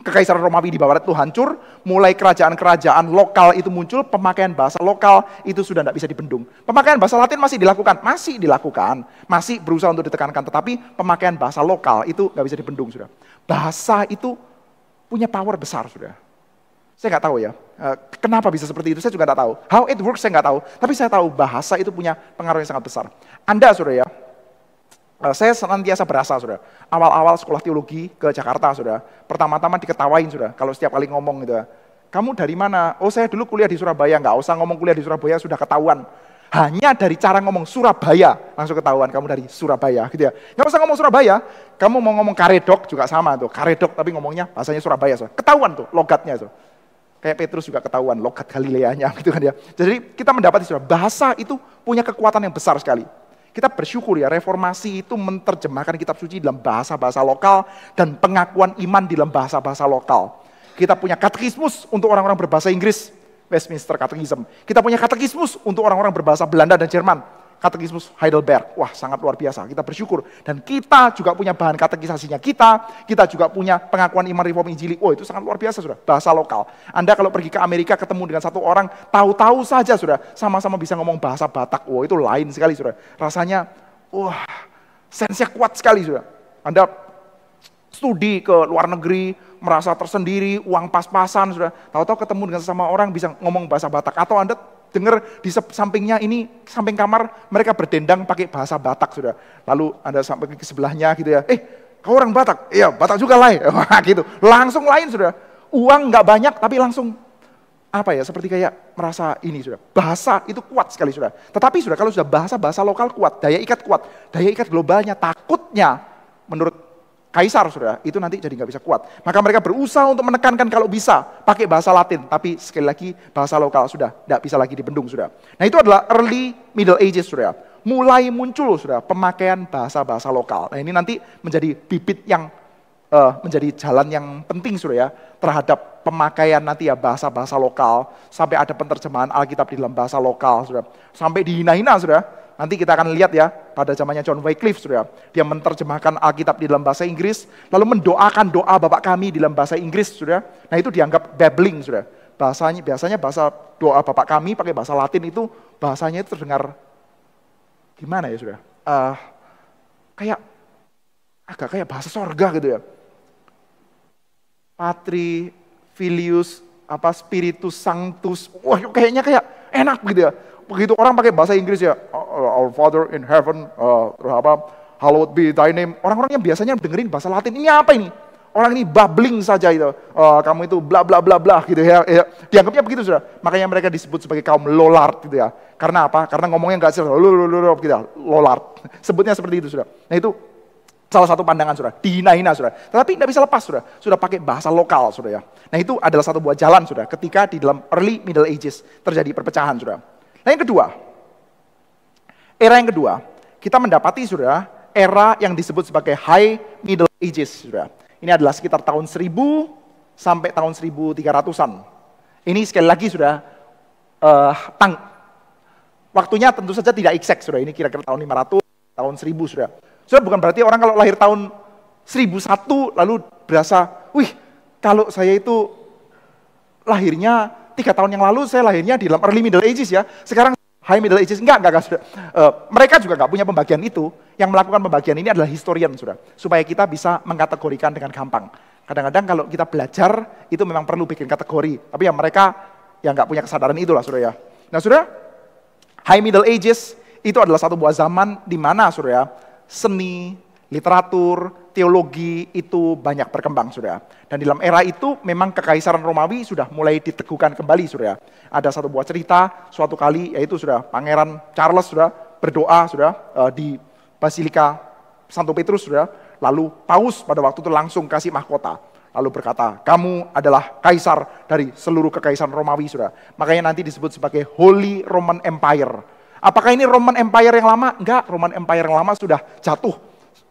Kekaisaran Romawi di barat itu hancur, mulai kerajaan-kerajaan lokal itu muncul, pemakaian bahasa lokal itu sudah tidak bisa dibendung. Pemakaian bahasa Latin masih dilakukan, masih dilakukan, masih berusaha untuk ditekankan, tetapi pemakaian bahasa lokal itu nggak bisa dibendung sudah. Bahasa itu punya power besar sudah. Saya nggak tahu ya, eh, kenapa bisa seperti itu, saya juga nggak tahu. How it works saya nggak tahu, tapi saya tahu bahasa itu punya pengaruh yang sangat besar. Anda sudah ya, Eh, saya senantiasa berasa, sudah Awal-awal sekolah teologi ke Jakarta, sudah Pertama-tama diketawain, sudah Kalau setiap kali ngomong gitu, ya. kamu dari mana? Oh saya dulu kuliah di Surabaya, enggak, usah ngomong kuliah di Surabaya, sudah ketahuan. Hanya dari cara ngomong Surabaya, langsung ketahuan kamu dari Surabaya gitu ya. Nggak usah ngomong Surabaya, kamu mau ngomong karedok juga sama tuh. Karedok tapi ngomongnya bahasanya Surabaya, so ketahuan tuh logatnya tuh. Kayak Petrus juga ketahuan logat Galileanya gitu kan ya. Jadi kita mendapati bahasa itu punya kekuatan yang besar sekali. Kita bersyukur ya reformasi itu menerjemahkan kitab suci dalam bahasa-bahasa lokal dan pengakuan iman di dalam bahasa-bahasa lokal. Kita punya katekismus untuk orang-orang berbahasa Inggris, Westminster Catechism. Kita punya katekismus untuk orang-orang berbahasa Belanda dan Jerman, katekismus Heidelberg. Wah, sangat luar biasa. Kita bersyukur. Dan kita juga punya bahan katekisasinya kita. Kita juga punya pengakuan iman reform injili. Oh, itu sangat luar biasa, sudah. Bahasa lokal. Anda kalau pergi ke Amerika ketemu dengan satu orang, tahu-tahu saja, sudah. Sama-sama bisa ngomong bahasa Batak. Oh, itu lain sekali, sudah. Rasanya, wah, sensnya kuat sekali, sudah. Anda studi ke luar negeri, merasa tersendiri, uang pas-pasan, sudah. Tahu-tahu ketemu dengan sesama orang bisa ngomong bahasa Batak. Atau Anda dengar di sampingnya ini, samping kamar, mereka berdendang pakai bahasa Batak, sudah. Lalu Anda sampai ke sebelahnya gitu ya, eh kau orang Batak? Iya, Batak juga lain. gitu, langsung lain sudah. Uang nggak banyak tapi langsung apa ya seperti kayak merasa ini sudah bahasa itu kuat sekali sudah tetapi sudah kalau sudah bahasa bahasa lokal kuat daya ikat kuat daya ikat globalnya takutnya menurut kaisar sudah itu nanti jadi nggak bisa kuat. Maka mereka berusaha untuk menekankan kalau bisa pakai bahasa Latin, tapi sekali lagi bahasa lokal sudah tidak bisa lagi dibendung sudah. Nah itu adalah early Middle Ages sudah. Mulai muncul sudah pemakaian bahasa-bahasa lokal. Nah ini nanti menjadi bibit yang uh, menjadi jalan yang penting sudah ya terhadap pemakaian nanti ya bahasa-bahasa lokal sampai ada penerjemahan Alkitab di dalam bahasa lokal sudah sampai dihina-hina sudah Nanti kita akan lihat ya, pada zamannya John Wycliffe, sudah Dia menerjemahkan Alkitab di dalam bahasa Inggris, lalu mendoakan doa Bapak kami di dalam bahasa Inggris, sudah Nah itu dianggap babbling, sudah Bahasanya, biasanya bahasa doa Bapak kami pakai bahasa Latin itu, bahasanya itu terdengar, gimana ya, sudah eh, Uh, kayak, agak kayak bahasa sorga gitu ya. Patri, Filius, apa Spiritus Sanctus. Wah, kayaknya kayak enak gitu ya. Begitu orang pakai bahasa Inggris ya, our Father in heaven, uh, apa, hallowed be thy name. Orang-orang yang biasanya dengerin bahasa Latin, ini apa ini? Orang ini babbling saja itu. Uh, kamu itu bla bla bla bla gitu ya. ya. Dianggapnya begitu sudah. Makanya mereka disebut sebagai kaum lolart gitu ya. Karena apa? Karena ngomongnya nggak jelas. gitu. Ya. Lolart. Sebutnya seperti itu sudah. Nah itu salah satu pandangan sudah, dihina-hina sudah. Tetapi tidak bisa lepas sudah, sudah pakai bahasa lokal sudah ya. Nah itu adalah satu buah jalan sudah, ketika di dalam early middle ages terjadi perpecahan sudah. Nah yang kedua, Era yang kedua, kita mendapati sudah era yang disebut sebagai High Middle Ages saudara. Ini adalah sekitar tahun 1000 sampai tahun 1300-an. Ini sekali lagi sudah eh, uh, tang waktunya tentu saja tidak exact sudah ini kira-kira tahun 500 tahun 1000 sudah. Sudah bukan berarti orang kalau lahir tahun 1001 lalu berasa, wih kalau saya itu lahirnya tiga tahun yang lalu saya lahirnya di dalam early middle ages ya. Sekarang High Middle Ages, enggak, enggak, enggak. Uh, mereka juga enggak punya pembagian itu. Yang melakukan pembagian ini adalah historian, sudah. Supaya kita bisa mengkategorikan dengan gampang. Kadang-kadang kalau kita belajar, itu memang perlu bikin kategori. Tapi yang mereka yang enggak punya kesadaran itulah, sudah ya. Nah, sudah, High Middle Ages itu adalah satu buah zaman di mana, sudah ya, seni, literatur, teologi itu banyak berkembang, sudah. Dan dalam era itu memang kekaisaran Romawi sudah mulai diteguhkan kembali, sudah. Ada satu buah cerita suatu kali yaitu sudah Pangeran Charles sudah berdoa sudah eh, di Basilika Santo Petrus sudah. Lalu Paus pada waktu itu langsung kasih mahkota. Lalu berkata, kamu adalah kaisar dari seluruh kekaisaran Romawi, sudah. Makanya nanti disebut sebagai Holy Roman Empire. Apakah ini Roman Empire yang lama? Enggak, Roman Empire yang lama sudah jatuh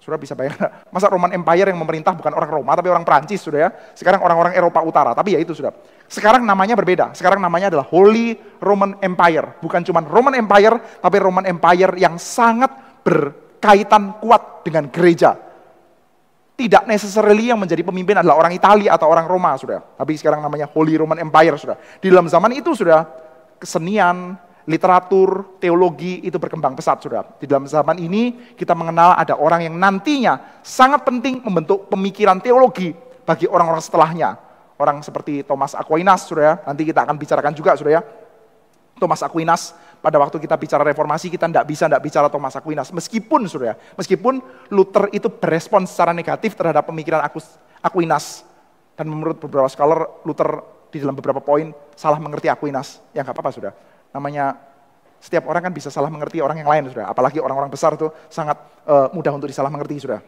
sudah bisa bayangkan, masa Roman Empire yang memerintah bukan orang Roma tapi orang Perancis sudah ya. Sekarang orang-orang Eropa Utara, tapi ya itu sudah. Sekarang namanya berbeda, sekarang namanya adalah Holy Roman Empire. Bukan cuma Roman Empire, tapi Roman Empire yang sangat berkaitan kuat dengan gereja. Tidak necessarily yang menjadi pemimpin adalah orang Italia atau orang Roma sudah. Tapi sekarang namanya Holy Roman Empire sudah. Di dalam zaman itu sudah kesenian, literatur, teologi itu berkembang pesat, saudara. Di dalam zaman ini kita mengenal ada orang yang nantinya sangat penting membentuk pemikiran teologi bagi orang-orang setelahnya. Orang seperti Thomas Aquinas, saudara. Nanti kita akan bicarakan juga, saudara. Ya. Thomas Aquinas pada waktu kita bicara reformasi kita tidak bisa tidak bicara Thomas Aquinas meskipun saudara meskipun Luther itu berespon secara negatif terhadap pemikiran Aquinas dan menurut beberapa scholar Luther di dalam beberapa poin salah mengerti Aquinas ya nggak apa-apa sudah namanya setiap orang kan bisa salah mengerti orang yang lain, sudah. Apalagi orang-orang besar tuh sangat uh, mudah untuk disalah mengerti, sudah.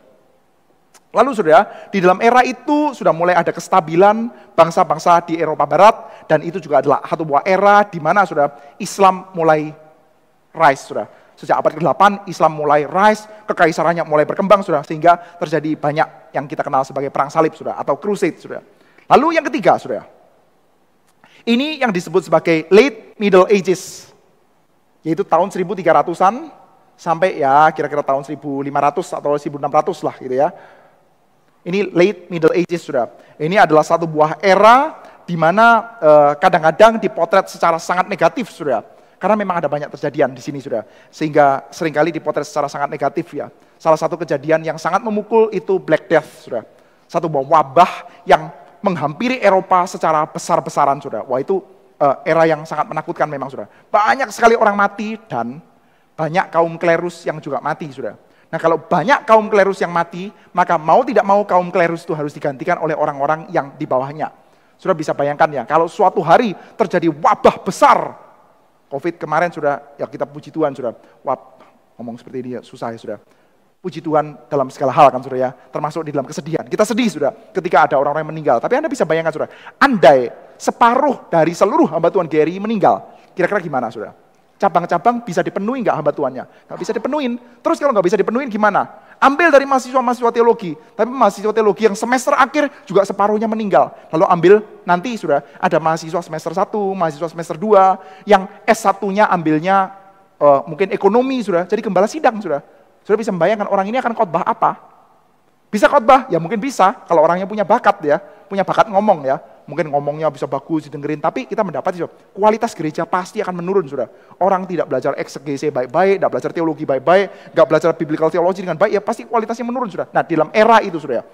Lalu sudah, di dalam era itu sudah mulai ada kestabilan bangsa-bangsa di Eropa Barat dan itu juga adalah satu buah era di mana sudah Islam mulai rise sudah. Sejak abad ke-8 Islam mulai rise, kekaisarannya mulai berkembang sudah sehingga terjadi banyak yang kita kenal sebagai perang salib sudah atau crusade sudah. Lalu yang ketiga sudah, ini yang disebut sebagai late Middle Ages, yaitu tahun 1300-an sampai ya kira-kira tahun 1500 atau 1600 lah gitu ya. Ini late Middle Ages sudah. Ini adalah satu buah era di mana kadang eh, kadang-kadang dipotret secara sangat negatif sudah. Karena memang ada banyak kejadian di sini sudah. Sehingga seringkali dipotret secara sangat negatif ya. Salah satu kejadian yang sangat memukul itu Black Death sudah. Satu buah wabah yang menghampiri Eropa secara besar-besaran, sudah Wah itu uh, era yang sangat menakutkan memang, sudah Banyak sekali orang mati dan banyak kaum klerus yang juga mati, sudah Nah kalau banyak kaum klerus yang mati, maka mau tidak mau kaum klerus itu harus digantikan oleh orang-orang yang di bawahnya. Sudah bisa bayangkan ya, kalau suatu hari terjadi wabah besar, COVID kemarin sudah, ya kita puji Tuhan sudah, wab, ngomong seperti ini ya, susah ya sudah. Puji Tuhan dalam segala hal kan sudah ya, termasuk di dalam kesedihan. Kita sedih sudah ketika ada orang-orang yang meninggal. Tapi Anda bisa bayangkan sudah. andai separuh dari seluruh hamba Tuhan Gary meninggal, kira-kira gimana sudah? Cabang-cabang bisa dipenuhi nggak hamba Tuhannya? Nggak bisa dipenuhin. Terus kalau nggak bisa dipenuhin gimana? Ambil dari mahasiswa-mahasiswa teologi. Tapi mahasiswa teologi yang semester akhir juga separuhnya meninggal. Lalu ambil nanti sudah ada mahasiswa semester 1, mahasiswa semester 2, yang s satunya ambilnya uh, mungkin ekonomi sudah, jadi gembala sidang sudah sudah bisa membayangkan orang ini akan khotbah apa? Bisa khotbah? Ya mungkin bisa kalau orangnya punya bakat ya, punya bakat ngomong ya. Mungkin ngomongnya bisa bagus didengerin, tapi kita mendapat sudah kualitas gereja pasti akan menurun sudah. Orang tidak belajar eksegese baik-baik, tidak belajar teologi baik-baik, nggak belajar biblical theology dengan baik, ya pasti kualitasnya menurun sudah. Nah dalam era itu sudah ya,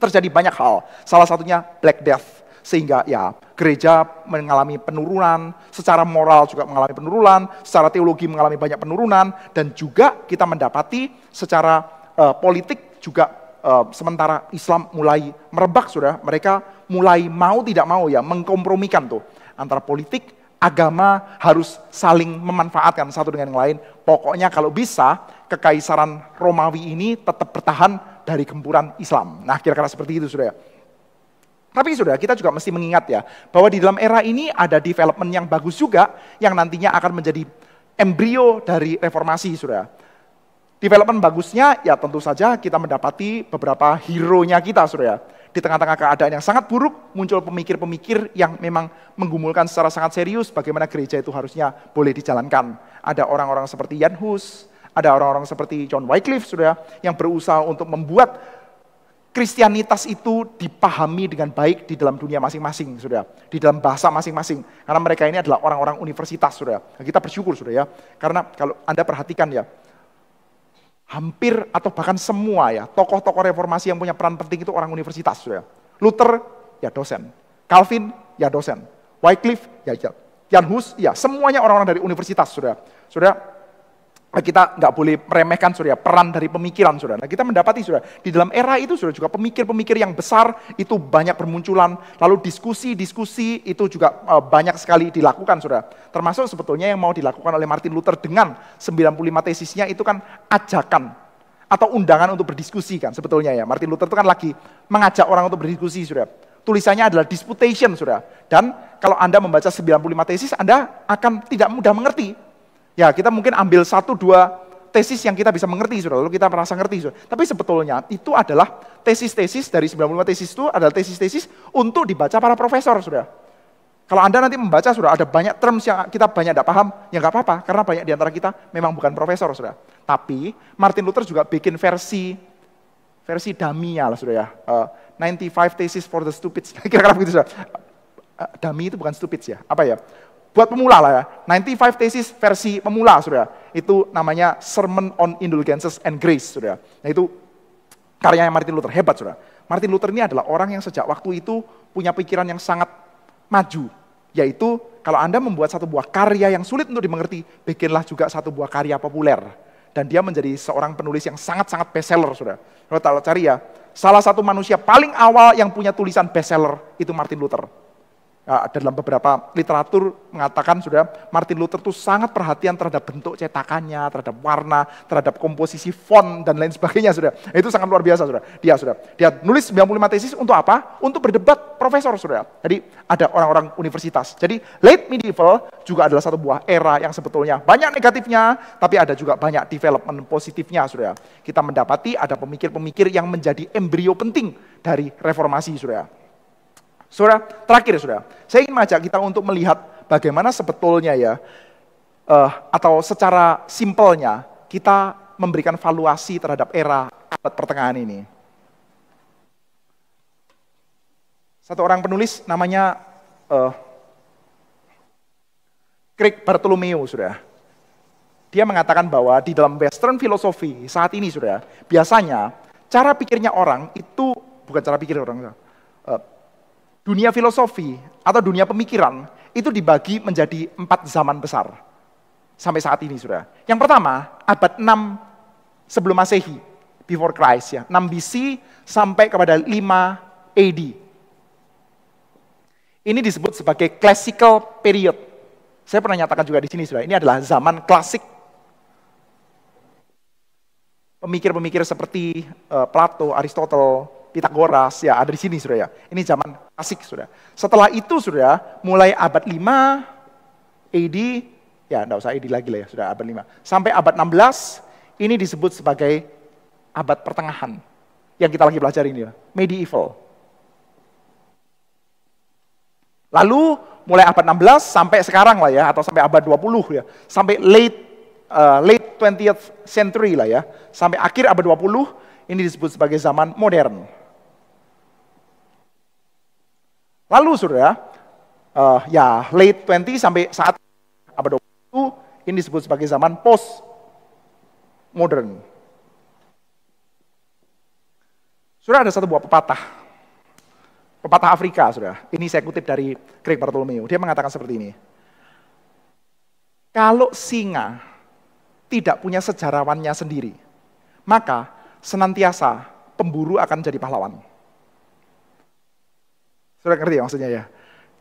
terjadi banyak hal. Salah satunya Black Death sehingga ya gereja mengalami penurunan, secara moral juga mengalami penurunan, secara teologi mengalami banyak penurunan, dan juga kita mendapati secara uh, politik juga uh, sementara Islam mulai merebak sudah, mereka mulai mau tidak mau ya mengkompromikan tuh antara politik agama harus saling memanfaatkan satu dengan yang lain. Pokoknya kalau bisa kekaisaran Romawi ini tetap bertahan dari gempuran Islam. Nah kira-kira seperti itu sudah ya. Tapi sudah kita juga mesti mengingat ya, bahwa di dalam era ini ada development yang bagus juga, yang nantinya akan menjadi embrio dari reformasi, sudah. Development bagusnya, ya tentu saja kita mendapati beberapa hero-nya kita, sudah. Di tengah-tengah keadaan yang sangat buruk, muncul pemikir-pemikir yang memang menggumulkan secara sangat serius bagaimana gereja itu harusnya boleh dijalankan. Ada orang-orang seperti Jan Hus, ada orang-orang seperti John Wycliffe, sudah, yang berusaha untuk membuat Kristianitas itu dipahami dengan baik di dalam dunia masing-masing, sudah Di dalam bahasa masing-masing. Karena mereka ini adalah orang-orang universitas, sudah. Kita bersyukur, sudah ya. Karena kalau Anda perhatikan ya, hampir atau bahkan semua ya, tokoh-tokoh reformasi yang punya peran penting itu orang universitas, sudah. Luther, ya dosen. Calvin, ya dosen. Wycliffe, ya, ya. Jan Hus, ya semuanya orang-orang dari universitas, sudah. Sudah. Nah, kita nggak boleh meremehkan surya peran dari pemikiran surya. Nah, kita mendapati surya di dalam era itu sudah juga pemikir-pemikir yang besar itu banyak bermunculan, lalu diskusi-diskusi itu juga eh, banyak sekali dilakukan surya. Termasuk sebetulnya yang mau dilakukan oleh Martin Luther dengan 95 tesisnya itu kan ajakan atau undangan untuk berdiskusi kan sebetulnya ya. Martin Luther itu kan lagi mengajak orang untuk berdiskusi surya. Tulisannya adalah disputation surya. Dan kalau Anda membaca 95 tesis Anda akan tidak mudah mengerti Ya kita mungkin ambil satu dua tesis yang kita bisa mengerti, sudah lalu kita merasa ngerti. Saudara. Tapi sebetulnya itu adalah tesis-tesis dari 95 tesis itu adalah tesis-tesis untuk dibaca para profesor, sudah Kalau Anda nanti membaca, sudah ada banyak terms yang kita banyak tidak paham, ya nggak apa-apa, karena banyak di antara kita memang bukan profesor, sudah Tapi Martin Luther juga bikin versi versi damia lah, sudah ya. Uh, 95 Tesis for the stupid kira-kira begitu, sudah. Uh, eh, dami itu bukan stupid ya, apa ya? Buat pemula lah ya, 95 Thesis versi pemula, sudah Itu namanya Sermon on Indulgences and Grace, sudah. Nah itu karyanya Martin Luther, hebat, sudah. Martin Luther ini adalah orang yang sejak waktu itu punya pikiran yang sangat maju, yaitu kalau Anda membuat satu buah karya yang sulit untuk dimengerti, bikinlah juga satu buah karya populer. Dan dia menjadi seorang penulis yang sangat-sangat bestseller, sudah. Kalau cari ya, salah satu manusia paling awal yang punya tulisan bestseller itu Martin Luther Eh, dalam beberapa literatur mengatakan sudah Martin Luther itu sangat perhatian terhadap bentuk cetakannya, terhadap warna, terhadap komposisi font dan lain sebagainya sudah. Itu sangat luar biasa sudah. Dia sudah. Dia nulis 95 tesis untuk apa? Untuk berdebat profesor sudah. Jadi ada orang-orang universitas. Jadi late medieval juga adalah satu buah era yang sebetulnya banyak negatifnya, tapi ada juga banyak development positifnya sudah. Kita mendapati ada pemikir-pemikir yang menjadi embrio penting dari reformasi sudah. Saudara, terakhir saudara, saya ingin mengajak kita untuk melihat bagaimana sebetulnya ya, uh, atau secara simpelnya kita memberikan valuasi terhadap era abad pertengahan ini. Satu orang penulis namanya uh, eh, Craig Bartholomew, sudah. Dia mengatakan bahwa di dalam Western filosofi saat ini, sudah, biasanya cara pikirnya orang itu bukan cara pikir orang, uh, dunia filosofi atau dunia pemikiran itu dibagi menjadi empat zaman besar. Sampai saat ini sudah. Yang pertama, abad 6 sebelum masehi, before Christ ya, 6 BC sampai kepada 5 AD. Ini disebut sebagai classical period. Saya pernah nyatakan juga di sini sudah, ini adalah zaman klasik pemikir-pemikir seperti uh, Plato, Aristotle, Pitagoras, ya ada di sini sudah ya. Ini zaman klasik sudah. Setelah itu sudah mulai abad 5 AD, ya enggak usah AD lagi lah ya, sudah abad 5. Sampai abad 16, ini disebut sebagai abad pertengahan. Yang kita lagi pelajari ini, ya, medieval. Lalu mulai abad 16 sampai sekarang lah ya, atau sampai abad 20 ya, sampai late uh, late 20th century lah ya, sampai akhir abad 20 ini disebut sebagai zaman modern. Lalu sudah eh, uh, ya late 20 sampai saat abad 20 ini disebut sebagai zaman post modern. Sudah ada satu buah pepatah. Pepatah Afrika, sudah. Ini saya kutip dari Greg Bartolomeo. Dia mengatakan seperti ini. Kalau singa tidak punya sejarawannya sendiri, maka senantiasa pemburu akan jadi pahlawan. Sudah ngerti ya maksudnya ya?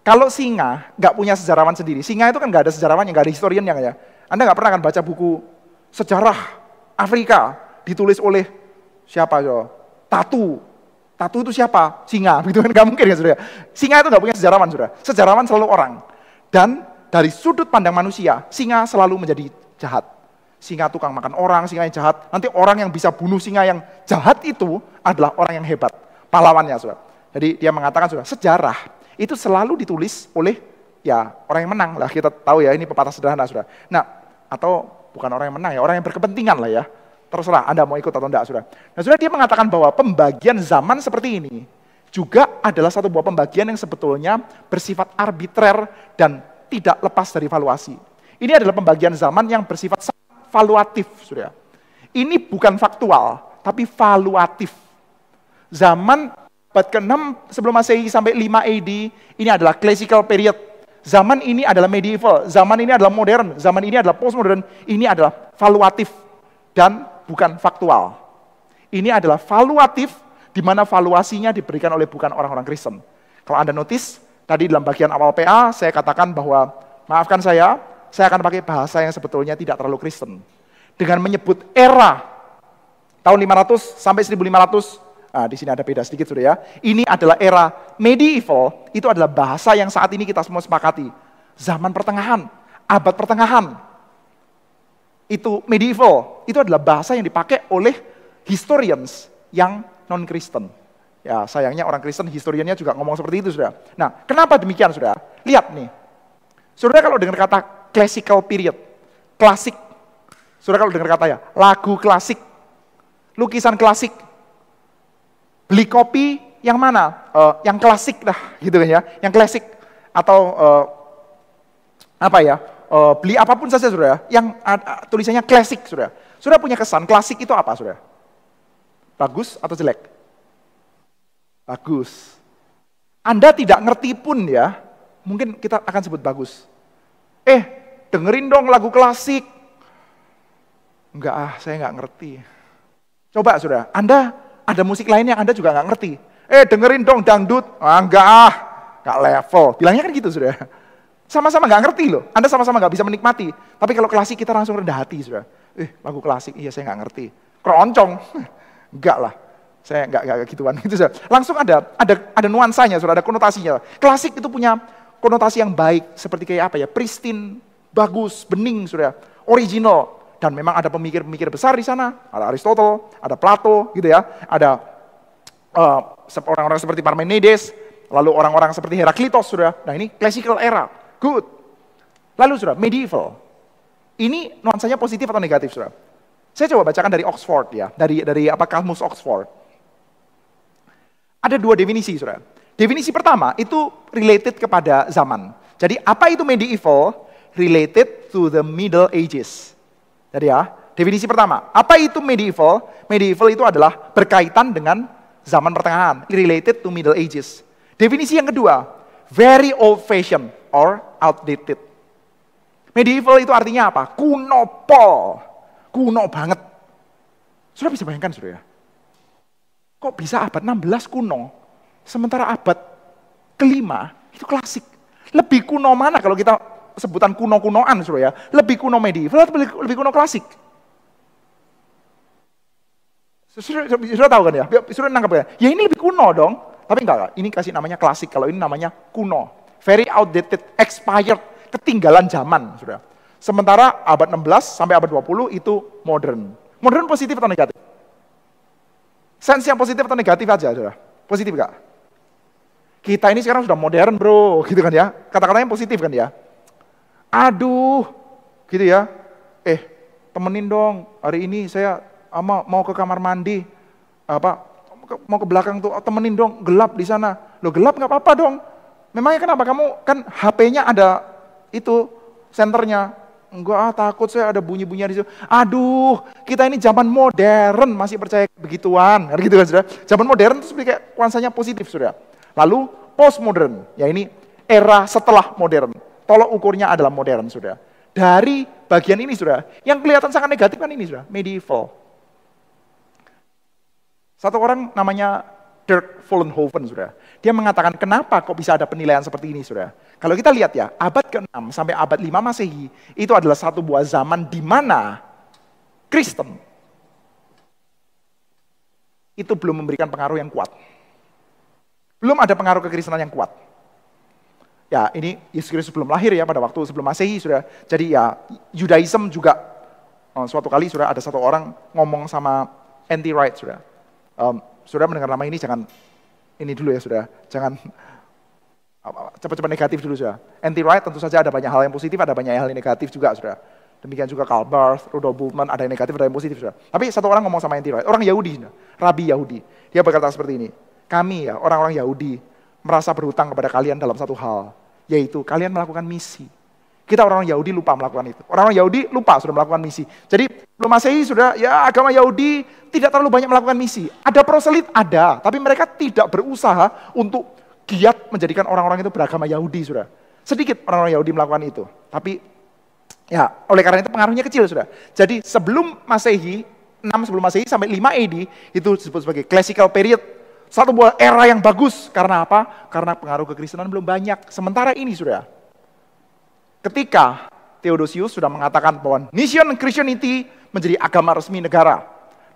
Kalau singa nggak punya sejarawan sendiri, singa itu kan nggak ada sejarawannya, nggak ada historiannya yang ya. Anda nggak pernah akan baca buku sejarah Afrika ditulis oleh siapa yo? Tatu. Tatu itu siapa? Singa, Begitu kan gak mungkin ya sudah. Singa itu nggak punya sejarawan sudah. Sejarawan selalu orang. Dan dari sudut pandang manusia, singa selalu menjadi jahat. Singa tukang makan orang, singa yang jahat. Nanti orang yang bisa bunuh singa yang jahat itu adalah orang yang hebat. Pahlawannya, sudah. Jadi dia mengatakan sudah sejarah itu selalu ditulis oleh ya orang yang menang lah kita tahu ya ini pepatah sederhana sudah. Nah atau bukan orang yang menang ya orang yang berkepentingan lah ya terserah Anda mau ikut atau tidak sudah. Nah sudah dia mengatakan bahwa pembagian zaman seperti ini juga adalah satu buah pembagian yang sebetulnya bersifat arbitrer dan tidak lepas dari valuasi. Ini adalah pembagian zaman yang bersifat valuatif, sudah. Ini bukan faktual, tapi valuatif. Zaman abad ke-6 sebelum Masehi sampai 5 AD, ini adalah classical period. Zaman ini adalah medieval, zaman ini adalah modern, zaman ini adalah postmodern, ini adalah valuatif dan bukan faktual. Ini adalah valuatif di mana valuasinya diberikan oleh bukan orang-orang Kristen. Kalau Anda notice, tadi dalam bagian awal PA saya katakan bahwa, maafkan saya, saya akan pakai bahasa yang sebetulnya tidak terlalu Kristen. Dengan menyebut era tahun 500 sampai 1500 Nah, di sini ada beda sedikit sudah ya. Ini adalah era medieval, itu adalah bahasa yang saat ini kita semua sepakati. Zaman pertengahan, abad pertengahan. Itu medieval, itu adalah bahasa yang dipakai oleh historians yang non-Kristen. Ya, sayangnya orang Kristen historiannya juga ngomong seperti itu sudah. Nah, kenapa demikian sudah? Lihat nih. Sudah kalau dengar kata classical period, klasik. Sudah kalau dengar kata ya, lagu klasik, lukisan klasik, Beli kopi yang mana? Uh, yang klasik lah gitu kan ya, yang klasik atau uh, apa ya? Uh, beli apapun saja sudah yang uh, tulisannya klasik sudah sudah punya kesan klasik itu apa sudah Bagus atau jelek? Bagus. Anda tidak ngerti pun ya, mungkin kita akan sebut bagus. Eh, dengerin dong lagu klasik. Enggak ah, saya enggak ngerti. Coba sudah Anda ada musik lain yang Anda juga nggak ngerti. Eh dengerin dong dangdut, ah enggak ah, enggak level. Bilangnya kan gitu sudah. Sama-sama nggak ngerti loh, Anda sama-sama nggak bisa menikmati. Tapi kalau klasik kita langsung rendah hati sudah. Eh lagu klasik, iya saya nggak ngerti. Keroncong, enggak lah. Saya enggak, enggak, enggak gituan. Gitu, sudah. Langsung ada, ada, ada nuansanya, sudah ada konotasinya. Klasik itu punya konotasi yang baik, seperti kayak apa ya, pristine, bagus, bening sudah, original dan memang ada pemikir-pemikir besar di sana, ada Aristotle, ada Plato gitu ya, ada eh, orang-orang uh, seperti Parmenides, lalu orang-orang seperti Heraclitus, sudah. Nah ini classical era, good. Lalu sudah medieval. Ini nuansanya positif atau negatif sudah? Saya coba bacakan dari Oxford ya, dari dari apa kamus Oxford. Ada dua definisi sudah. Definisi pertama itu related kepada zaman. Jadi apa itu medieval? Related to the Middle Ages. Jadi ya, definisi pertama. Apa itu medieval? Medieval itu adalah berkaitan dengan zaman pertengahan, related to middle ages. Definisi yang kedua, very old fashion or outdated. Medieval itu artinya apa? Kuno pol. Kuno banget. Sudah bisa bayangkan sudah ya? Kok bisa abad 16 kuno? Sementara abad kelima itu klasik. Lebih kuno mana kalau kita sebutan kuno-kunoan suruh ya. Lebih kuno medieval atau lebih kuno klasik? Sudah tahu kan ya? Sudah nangkap ya? Ya ini lebih kuno dong. Tapi enggak, ini kasih namanya klasik. Kalau ini namanya kuno. Very outdated, expired, ketinggalan zaman. sudah. Ya. Sementara abad 16 sampai abad 20 itu modern. Modern positif atau negatif? Sense yang positif atau negatif aja, sudah. Ya. Positif enggak? Kita ini sekarang sudah modern bro, gitu kan ya. Kata-katanya positif kan ya aduh, gitu ya. Eh, temenin dong, hari ini saya ama mau ke kamar mandi, apa, mau ke belakang tuh, oh, temenin dong, gelap di sana. lo gelap nggak apa-apa dong. Memangnya kenapa kamu, kan HP-nya ada itu, senternya, Enggak, ah, takut saya ada bunyi bunyi di situ. Aduh, kita ini zaman modern masih percaya begituan. Gitu kan, sudah. Zaman modern itu seperti kayak positif, sudah. Lalu postmodern, ya ini era setelah modern. Tolok ukurnya adalah modern, sudah. Dari bagian ini, sudah. Yang kelihatan sangat negatif kan ini, sudah. Medieval. Satu orang namanya Dirk Vollenhoven, sudah. Dia mengatakan, kenapa kok bisa ada penilaian seperti ini, sudah. Kalau kita lihat ya, abad ke-6 sampai abad 5 Masehi, itu adalah satu buah zaman di mana Kristen itu belum memberikan pengaruh yang kuat. Belum ada pengaruh kekristenan yang kuat ya ini Yesus Kristus belum lahir ya pada waktu sebelum Masehi sudah. Jadi ya Yudaism juga oh, suatu kali sudah ada satu orang ngomong sama anti right sudah. Um, sudah mendengar nama ini jangan ini dulu ya sudah. Jangan cepat-cepat negatif dulu sudah. Anti right tentu saja ada banyak hal yang positif, ada banyak hal yang negatif juga sudah. Demikian juga Karl Barth, Rudolf Bultmann, ada yang negatif, ada yang positif sudah. Tapi satu orang ngomong sama anti right, orang Yahudi, sudah. rabi Yahudi. Dia berkata seperti ini, kami ya orang-orang Yahudi merasa berhutang kepada kalian dalam satu hal yaitu kalian melakukan misi. Kita orang-orang Yahudi lupa melakukan itu. Orang-orang Yahudi lupa sudah melakukan misi. Jadi belum masehi sudah ya agama Yahudi tidak terlalu banyak melakukan misi. Ada proselit ada, tapi mereka tidak berusaha untuk giat menjadikan orang-orang itu beragama Yahudi sudah. Sedikit orang-orang Yahudi melakukan itu. Tapi ya oleh karena itu pengaruhnya kecil sudah. Jadi sebelum masehi 6 sebelum masehi sampai 5 AD itu disebut sebagai classical period satu buah era yang bagus. Karena apa? Karena pengaruh kekristenan belum banyak. Sementara ini sudah. Ketika Theodosius sudah mengatakan bahwa Nisian Christianity menjadi agama resmi negara.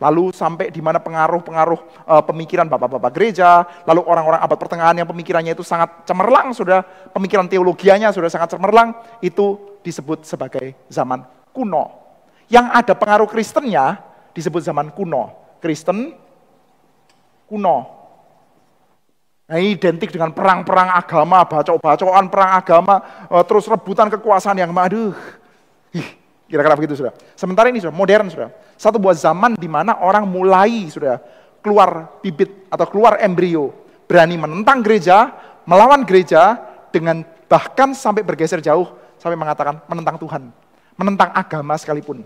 Lalu sampai di mana pengaruh-pengaruh eh, pemikiran bapak-bapak gereja, lalu orang-orang abad pertengahan yang pemikirannya itu sangat cemerlang, sudah pemikiran teologianya sudah sangat cemerlang, itu disebut sebagai zaman kuno. Yang ada pengaruh Kristennya disebut zaman kuno. Kristen kuno. Nah, ini identik dengan perang-perang agama, bacok-bacokan perang agama, eh, terus rebutan kekuasaan yang aduh. Kira-kira begitu sudah. Sementara ini sudah modern sudah. Satu buah zaman di mana orang mulai sudah keluar bibit atau keluar embrio, berani menentang gereja, melawan gereja dengan bahkan sampai bergeser jauh sampai mengatakan menentang Tuhan, menentang agama sekalipun.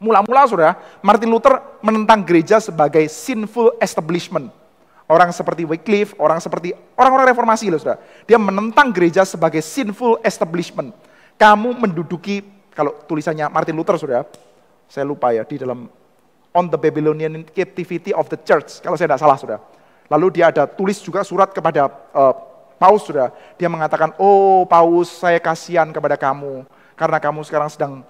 Mula-mula sudah Martin Luther menentang gereja sebagai sinful establishment Orang seperti Wycliffe, orang seperti orang-orang reformasi loh saudara. Dia menentang gereja sebagai sinful establishment. Kamu menduduki, kalau tulisannya Martin Luther sudah, saya lupa ya, di dalam On the Babylonian Captivity of the Church, kalau saya tidak salah sudah. Lalu dia ada tulis juga surat kepada uh, eh, Paus sudah. Dia mengatakan, oh Paus saya kasihan kepada kamu, karena kamu sekarang sedang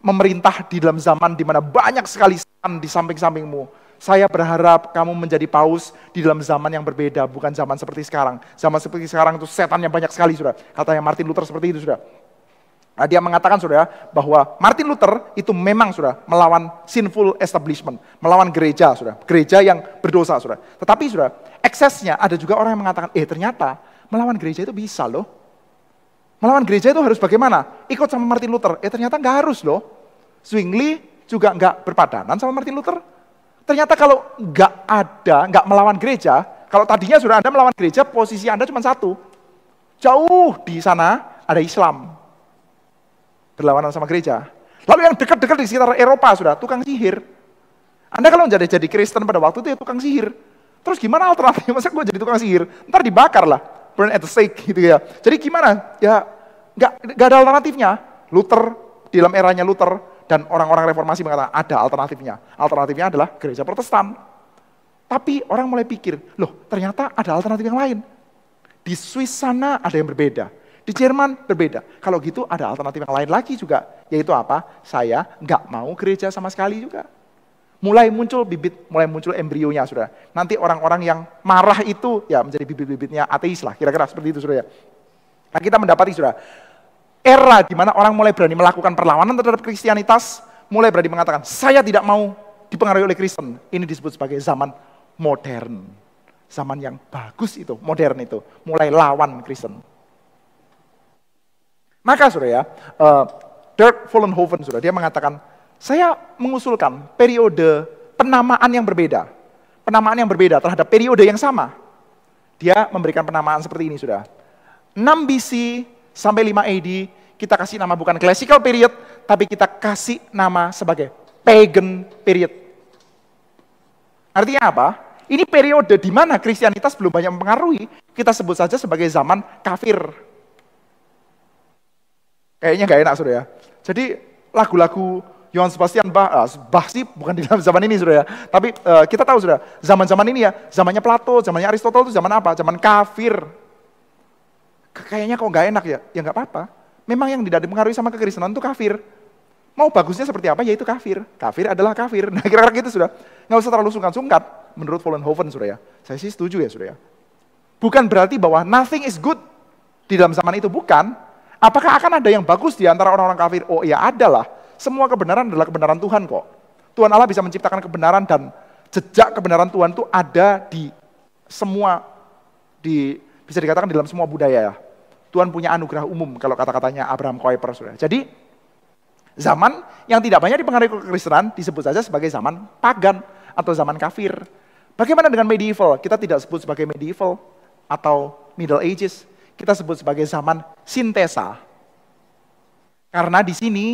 memerintah di dalam zaman di mana banyak sekali setan di samping-sampingmu saya berharap kamu menjadi paus di dalam zaman yang berbeda, bukan zaman seperti sekarang. Zaman seperti sekarang itu setan yang banyak sekali, sudah. Katanya Martin Luther seperti itu, sudah. Nah, dia mengatakan, sudah, bahwa Martin Luther itu memang, sudah, melawan sinful establishment, melawan gereja, sudah, gereja yang berdosa, sudah. Tetapi, sudah, eksesnya ada juga orang yang mengatakan, eh ternyata melawan gereja itu bisa loh. Melawan gereja itu harus bagaimana? Ikut sama Martin Luther. Eh ternyata nggak harus loh. Zwingli juga nggak berpadanan sama Martin Luther. Ternyata kalau nggak ada, nggak melawan gereja, kalau tadinya sudah Anda melawan gereja, posisi Anda cuma satu. Jauh di sana ada Islam. Berlawanan sama gereja. Lalu yang dekat-dekat di sekitar Eropa sudah, tukang sihir. Anda kalau menjadi jadi Kristen pada waktu itu ya tukang sihir. Terus gimana alternatifnya? Masa gue jadi tukang sihir? Ntar dibakar lah. Burn at the stake gitu ya. Jadi gimana? Ya nggak ada alternatifnya. Luther, di dalam eranya Luther, dan orang-orang reformasi mengatakan ada alternatifnya. Alternatifnya adalah gereja protestan. Tapi orang mulai pikir, loh ternyata ada alternatif yang lain. Di Swiss sana ada yang berbeda. Di Jerman berbeda. Kalau gitu ada alternatif yang lain lagi juga. Yaitu apa? Saya nggak mau gereja sama sekali juga. Mulai muncul bibit, mulai muncul embrionya sudah. Nanti orang-orang yang marah itu ya menjadi bibit-bibitnya ateis lah. Kira-kira seperti itu sudah ya. Nah kita mendapati sudah era di mana orang mulai berani melakukan perlawanan terhadap kristianitas, mulai berani mengatakan, saya tidak mau dipengaruhi oleh Kristen. Ini disebut sebagai zaman modern. Zaman yang bagus itu, modern itu. Mulai lawan Kristen. Maka sudah ya, uh, Dirk Vollenhoven sudah, dia mengatakan, saya mengusulkan periode penamaan yang berbeda. Penamaan yang berbeda terhadap periode yang sama. Dia memberikan penamaan seperti ini sudah. 6 BC sampai 5 AD kita kasih nama bukan classical period, tapi kita kasih nama sebagai pagan period. Artinya apa? Ini periode di mana Kristianitas belum banyak mempengaruhi, kita sebut saja sebagai zaman kafir. Kayaknya nggak enak sudah ya. Jadi lagu-lagu Yohanes Sebastian bah, eh, bah sih bukan di zaman ini sudah ya. Tapi uh, kita tahu sudah, zaman-zaman ini ya, zamannya Plato, zamannya Aristoteles itu zaman apa? Zaman kafir kayaknya kok nggak enak ya, ya nggak apa-apa. Memang yang tidak dipengaruhi sama kekristenan itu kafir. Mau bagusnya seperti apa, Yaitu kafir. Kafir adalah kafir. Nah kira-kira gitu sudah. Nggak usah terlalu sungkan-sungkan menurut Vollenhoven sudah ya. Saya sih setuju ya sudah ya. Bukan berarti bahwa nothing is good di dalam zaman itu, bukan. Apakah akan ada yang bagus di antara orang-orang kafir? Oh ya adalah. Semua kebenaran adalah kebenaran Tuhan kok. Tuhan Allah bisa menciptakan kebenaran dan jejak kebenaran Tuhan itu ada di semua di bisa dikatakan di dalam semua budaya ya. Tuhan punya anugerah umum kalau kata-katanya Abraham Kuiper sudah. Jadi zaman yang tidak banyak dipengaruhi kekristenan disebut saja sebagai zaman pagan atau zaman kafir. Bagaimana dengan medieval? Kita tidak sebut sebagai medieval atau middle ages. Kita sebut sebagai zaman sintesa. Karena di sini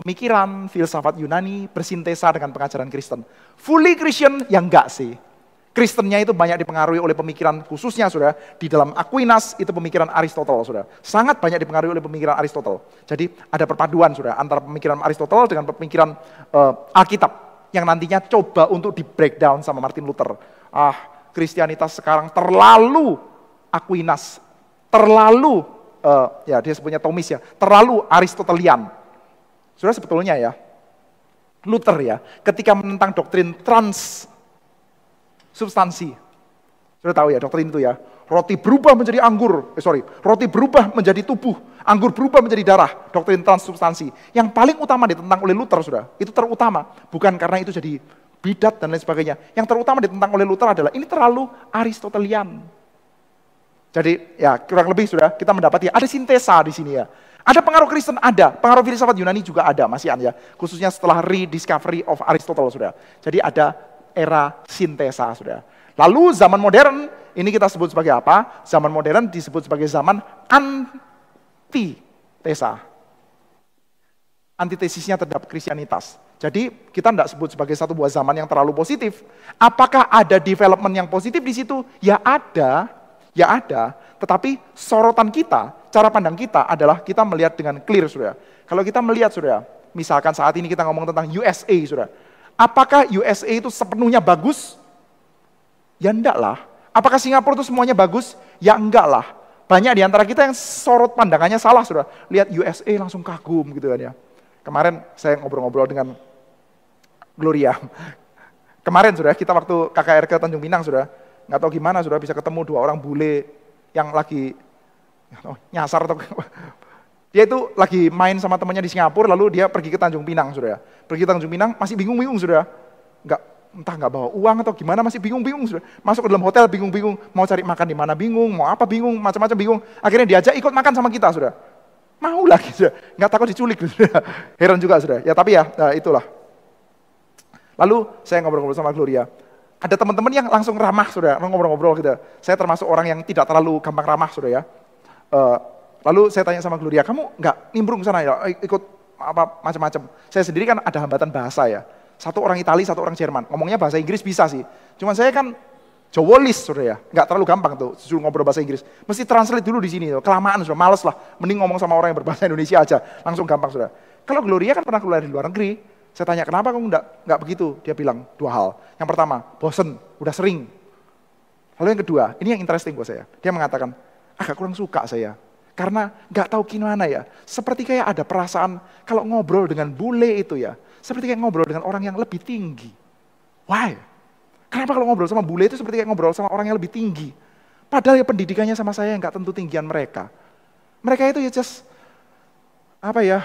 pemikiran filsafat Yunani bersintesa dengan pengajaran Kristen. Fully Christian yang enggak sih. Kristennya itu banyak dipengaruhi oleh pemikiran khususnya sudah di dalam Aquinas itu pemikiran Aristotel sudah sangat banyak dipengaruhi oleh pemikiran Aristotel Jadi ada perpaduan sudah antara pemikiran Aristotel dengan pemikiran uh, Alkitab yang nantinya coba untuk di breakdown sama Martin Luther. Ah, Kristianitas sekarang terlalu Aquinas, terlalu uh, ya dia sebutnya Thomas ya, terlalu Aristotelian. Sudah sebetulnya ya Luther ya, ketika menentang doktrin trans substansi. Sudah tahu ya doktrin itu ya. Roti berubah menjadi anggur, eh, sorry, roti berubah menjadi tubuh, anggur berubah menjadi darah, doktrin transsubstansi. Yang paling utama ditentang oleh Luther, sudah. Itu terutama, bukan karena itu jadi bidat dan lain sebagainya. Yang terutama ditentang oleh Luther adalah ini terlalu aristotelian. Jadi ya kurang lebih sudah kita mendapati ada sintesa di sini ya. Ada pengaruh Kristen ada, pengaruh filsafat Yunani juga ada masih ya, khususnya setelah rediscovery of Aristotle sudah. Jadi ada era sintesa, sudah. Lalu zaman modern, ini kita sebut sebagai apa? Zaman modern disebut sebagai zaman antitesa. Antitesisnya terhadap Kristianitas. Jadi kita tidak sebut sebagai satu buah zaman yang terlalu positif. Apakah ada development yang positif di situ? Ya ada, ya ada. Tetapi sorotan kita, cara pandang kita adalah kita melihat dengan clear, sudah. Kalau kita melihat, sudah. misalkan saat ini kita ngomong tentang USA, sudah. Apakah USA itu sepenuhnya bagus? Ya enggak lah. Apakah Singapura itu semuanya bagus? Ya enggak lah. Banyak di antara kita yang sorot pandangannya salah, sudah. Lihat USA langsung kagum gitu kan ya. Kemarin saya ngobrol-ngobrol dengan Gloria. Kemarin sudah kita waktu KKR ke Tanjung Pinang sudah nggak tahu gimana sudah bisa ketemu dua orang bule yang lagi nyasar atau dia itu lagi main sama temannya di Singapura, lalu dia pergi ke Tanjung Pinang, sudah ya. Pergi ke Tanjung Pinang, masih bingung-bingung, sudah Enggak, entah nggak bawa uang atau gimana, masih bingung-bingung, sudah Masuk ke dalam hotel, bingung-bingung. Mau cari makan di mana, bingung. Mau apa, bingung. Macam-macam bingung. Akhirnya diajak ikut makan sama kita, sudah Mau lagi, sudah. Nggak takut diculik, sudah Heran juga, sudah Ya, tapi ya, nah, itulah. Lalu saya ngobrol-ngobrol sama Gloria ada teman-teman yang langsung ramah sudah ngobrol-ngobrol gitu. Saya termasuk orang yang tidak terlalu gampang ramah sudah ya. Uh, Lalu saya tanya sama Gloria, kamu nggak nimbrung sana ya, ikut apa macam-macam. Saya sendiri kan ada hambatan bahasa ya. Satu orang Itali, satu orang Jerman. Ngomongnya bahasa Inggris bisa sih. Cuman saya kan cowolis, sudah ya, nggak terlalu gampang tuh suruh ngobrol bahasa Inggris. Mesti translate dulu di sini, tuh. kelamaan sudah, males lah. Mending ngomong sama orang yang berbahasa Indonesia aja, langsung gampang sudah. Kalau Gloria kan pernah keluar di luar negeri, saya tanya kenapa kamu nggak nggak begitu? Dia bilang dua hal. Yang pertama, bosen, udah sering. Lalu yang kedua, ini yang interesting buat saya. Dia mengatakan, agak ah, kurang suka saya karena nggak tahu gimana ya, seperti kayak ada perasaan kalau ngobrol dengan bule itu ya, seperti kayak ngobrol dengan orang yang lebih tinggi. Why? Kenapa kalau ngobrol sama bule itu seperti kayak ngobrol sama orang yang lebih tinggi? Padahal ya pendidikannya sama saya yang nggak tentu tinggian mereka. Mereka itu ya just apa ya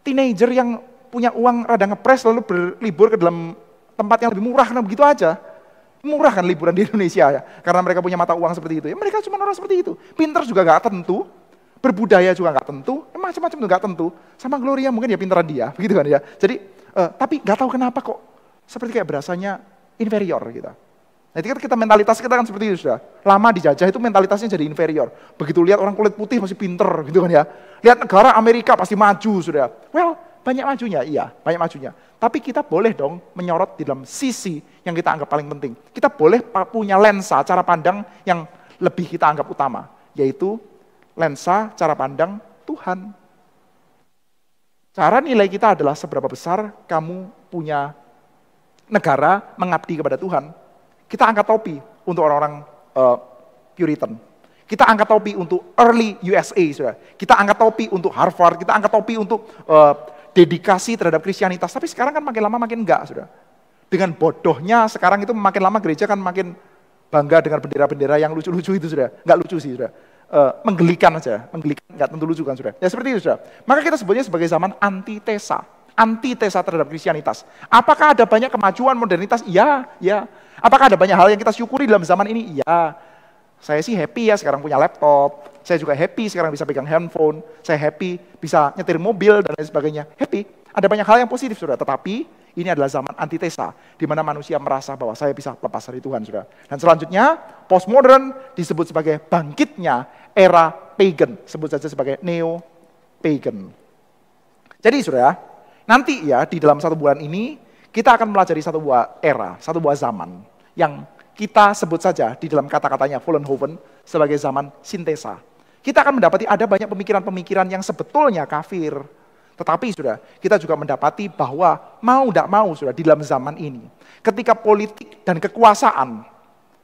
teenager yang punya uang rada ngepres lalu berlibur ke dalam tempat yang lebih murah, nah begitu aja. Murah kan liburan di Indonesia ya, karena mereka punya mata uang seperti itu. Ya, mereka cuma orang seperti itu. Pinter juga nggak tentu, berbudaya juga nggak tentu, ya, macam-macam nggak tentu. Sama Gloria mungkin ya pinteran dia, begitu kan ya. Jadi, uh, tapi nggak tahu kenapa kok seperti kayak berasanya inferior gitu. Nah kan kita mentalitas kita kan seperti itu sudah. Lama dijajah itu mentalitasnya jadi inferior. Begitu lihat orang kulit putih masih pinter gitu kan ya. Lihat negara Amerika pasti maju sudah. Well, banyak majunya, iya, banyak majunya. Tapi kita boleh dong menyorot di dalam sisi yang kita anggap paling penting. Kita boleh punya lensa cara pandang yang lebih kita anggap utama, yaitu lensa cara pandang Tuhan. Cara nilai kita adalah seberapa besar kamu punya negara mengabdi kepada Tuhan. Kita angkat topi untuk orang-orang uh, Puritan. Kita angkat topi untuk early USA, sudah Kita angkat topi untuk Harvard. Kita angkat topi untuk uh, dedikasi terhadap Kristianitas. Tapi sekarang kan makin lama makin enggak, sudah. Dengan bodohnya sekarang itu makin lama gereja kan makin bangga dengan bendera-bendera yang lucu-lucu itu sudah. Enggak lucu sih sudah. E, menggelikan aja, menggelikan enggak tentu lucu kan sudah. Ya seperti itu sudah. Maka kita sebutnya sebagai zaman antitesa. Antitesa terhadap Kristianitas. Apakah ada banyak kemajuan modernitas? iya ya. Apakah ada banyak hal yang kita syukuri dalam zaman ini? iya Saya sih happy ya sekarang punya laptop, saya juga happy sekarang bisa pegang handphone, saya happy bisa nyetir mobil dan lain sebagainya. Happy. Ada banyak hal yang positif sudah. tetapi ini adalah zaman antitesa di mana manusia merasa bahwa saya bisa lepas dari Tuhan sudah. Dan selanjutnya postmodern disebut sebagai bangkitnya era pagan, sebut saja sebagai neo pagan. Jadi ya, nanti ya di dalam satu bulan ini kita akan mempelajari satu buah era, satu buah zaman yang kita sebut saja di dalam kata-katanya Vollenhoven sebagai zaman sintesa. Kita akan mendapati ada banyak pemikiran-pemikiran yang sebetulnya kafir. Tetapi sudah, kita juga mendapati bahwa mau tidak mau sudah di dalam zaman ini. Ketika politik dan kekuasaan,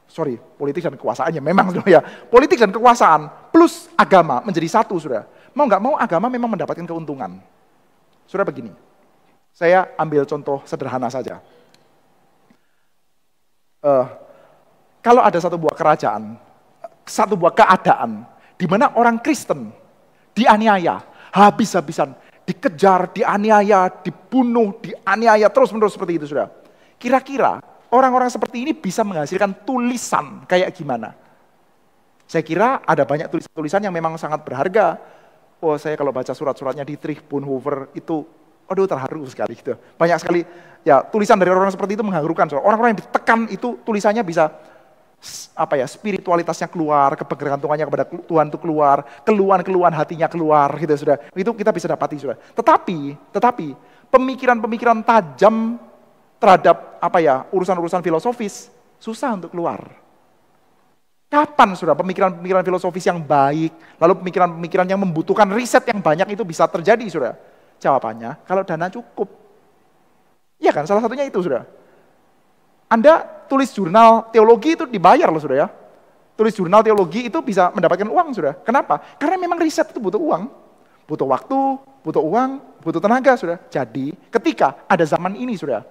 sorry, politik dan kekuasaannya memang sudah ya, politik dan kekuasaan plus agama menjadi satu sudah. Mau nggak mau agama memang mendapatkan keuntungan. Sudah begini, saya ambil contoh sederhana saja. Uh, kalau ada satu buah kerajaan, satu buah keadaan di mana orang Kristen dianiaya, habis-habisan, dikejar, dianiaya, dibunuh, dianiaya terus-menerus seperti itu, sudah. Kira-kira orang-orang seperti ini bisa menghasilkan tulisan kayak gimana? Saya kira ada banyak tulisan-tulisan yang memang sangat berharga. Oh, saya kalau baca surat-suratnya di Dietrich Bonhoeffer itu aduh terharu sekali gitu. Banyak sekali ya tulisan dari orang seperti itu mengharukan. Orang-orang yang ditekan itu tulisannya bisa apa ya spiritualitasnya keluar, tuhannya kepada Tuhan itu keluar, keluhan-keluhan hatinya keluar gitu ya, sudah. Itu kita bisa dapati sudah. Tetapi, tetapi pemikiran-pemikiran tajam terhadap apa ya urusan-urusan filosofis susah untuk keluar. Kapan sudah pemikiran-pemikiran filosofis yang baik, lalu pemikiran-pemikiran yang membutuhkan riset yang banyak itu bisa terjadi sudah? Jawabannya, kalau dana cukup. ya kan, salah satunya itu sudah. Anda tulis jurnal teologi itu dibayar loh sudah ya. Tulis jurnal teologi itu bisa mendapatkan uang sudah. Kenapa? Karena memang riset itu butuh uang. Butuh waktu, butuh uang, butuh tenaga sudah. Jadi ketika ada zaman ini sudah,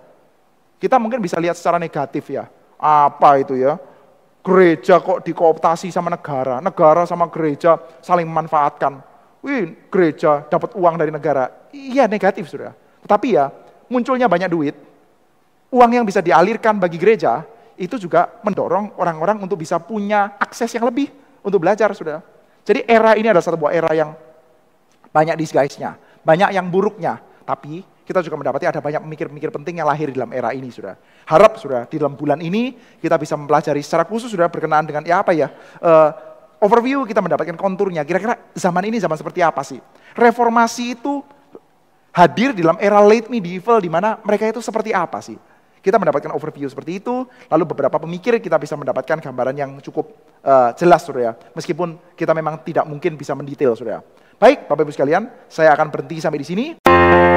kita mungkin bisa lihat secara negatif ya. Apa itu ya? Gereja kok dikooptasi sama negara, negara sama gereja saling memanfaatkan. Wih, gereja dapat uang dari negara. Iya negatif sudah. Tetapi ya, munculnya banyak duit, uang yang bisa dialirkan bagi gereja itu juga mendorong orang-orang untuk bisa punya akses yang lebih untuk belajar sudah. Jadi era ini adalah satu buah era yang banyak disguise-nya, banyak yang buruknya, tapi kita juga mendapati ada banyak pemikir-pemikir penting yang lahir di dalam era ini sudah. Harap sudah di dalam bulan ini kita bisa mempelajari secara khusus sudah berkenaan dengan ya apa ya uh, overview kita mendapatkan konturnya. Kira-kira zaman ini zaman seperti apa sih? Reformasi itu hadir di dalam era late medieval di mana mereka itu seperti apa sih? Kita mendapatkan overview seperti itu, lalu beberapa pemikir kita bisa mendapatkan gambaran yang cukup uh, jelas surya. Meskipun kita memang tidak mungkin bisa mendetail surya. Baik, Bapak Ibu sekalian, saya akan berhenti sampai di sini.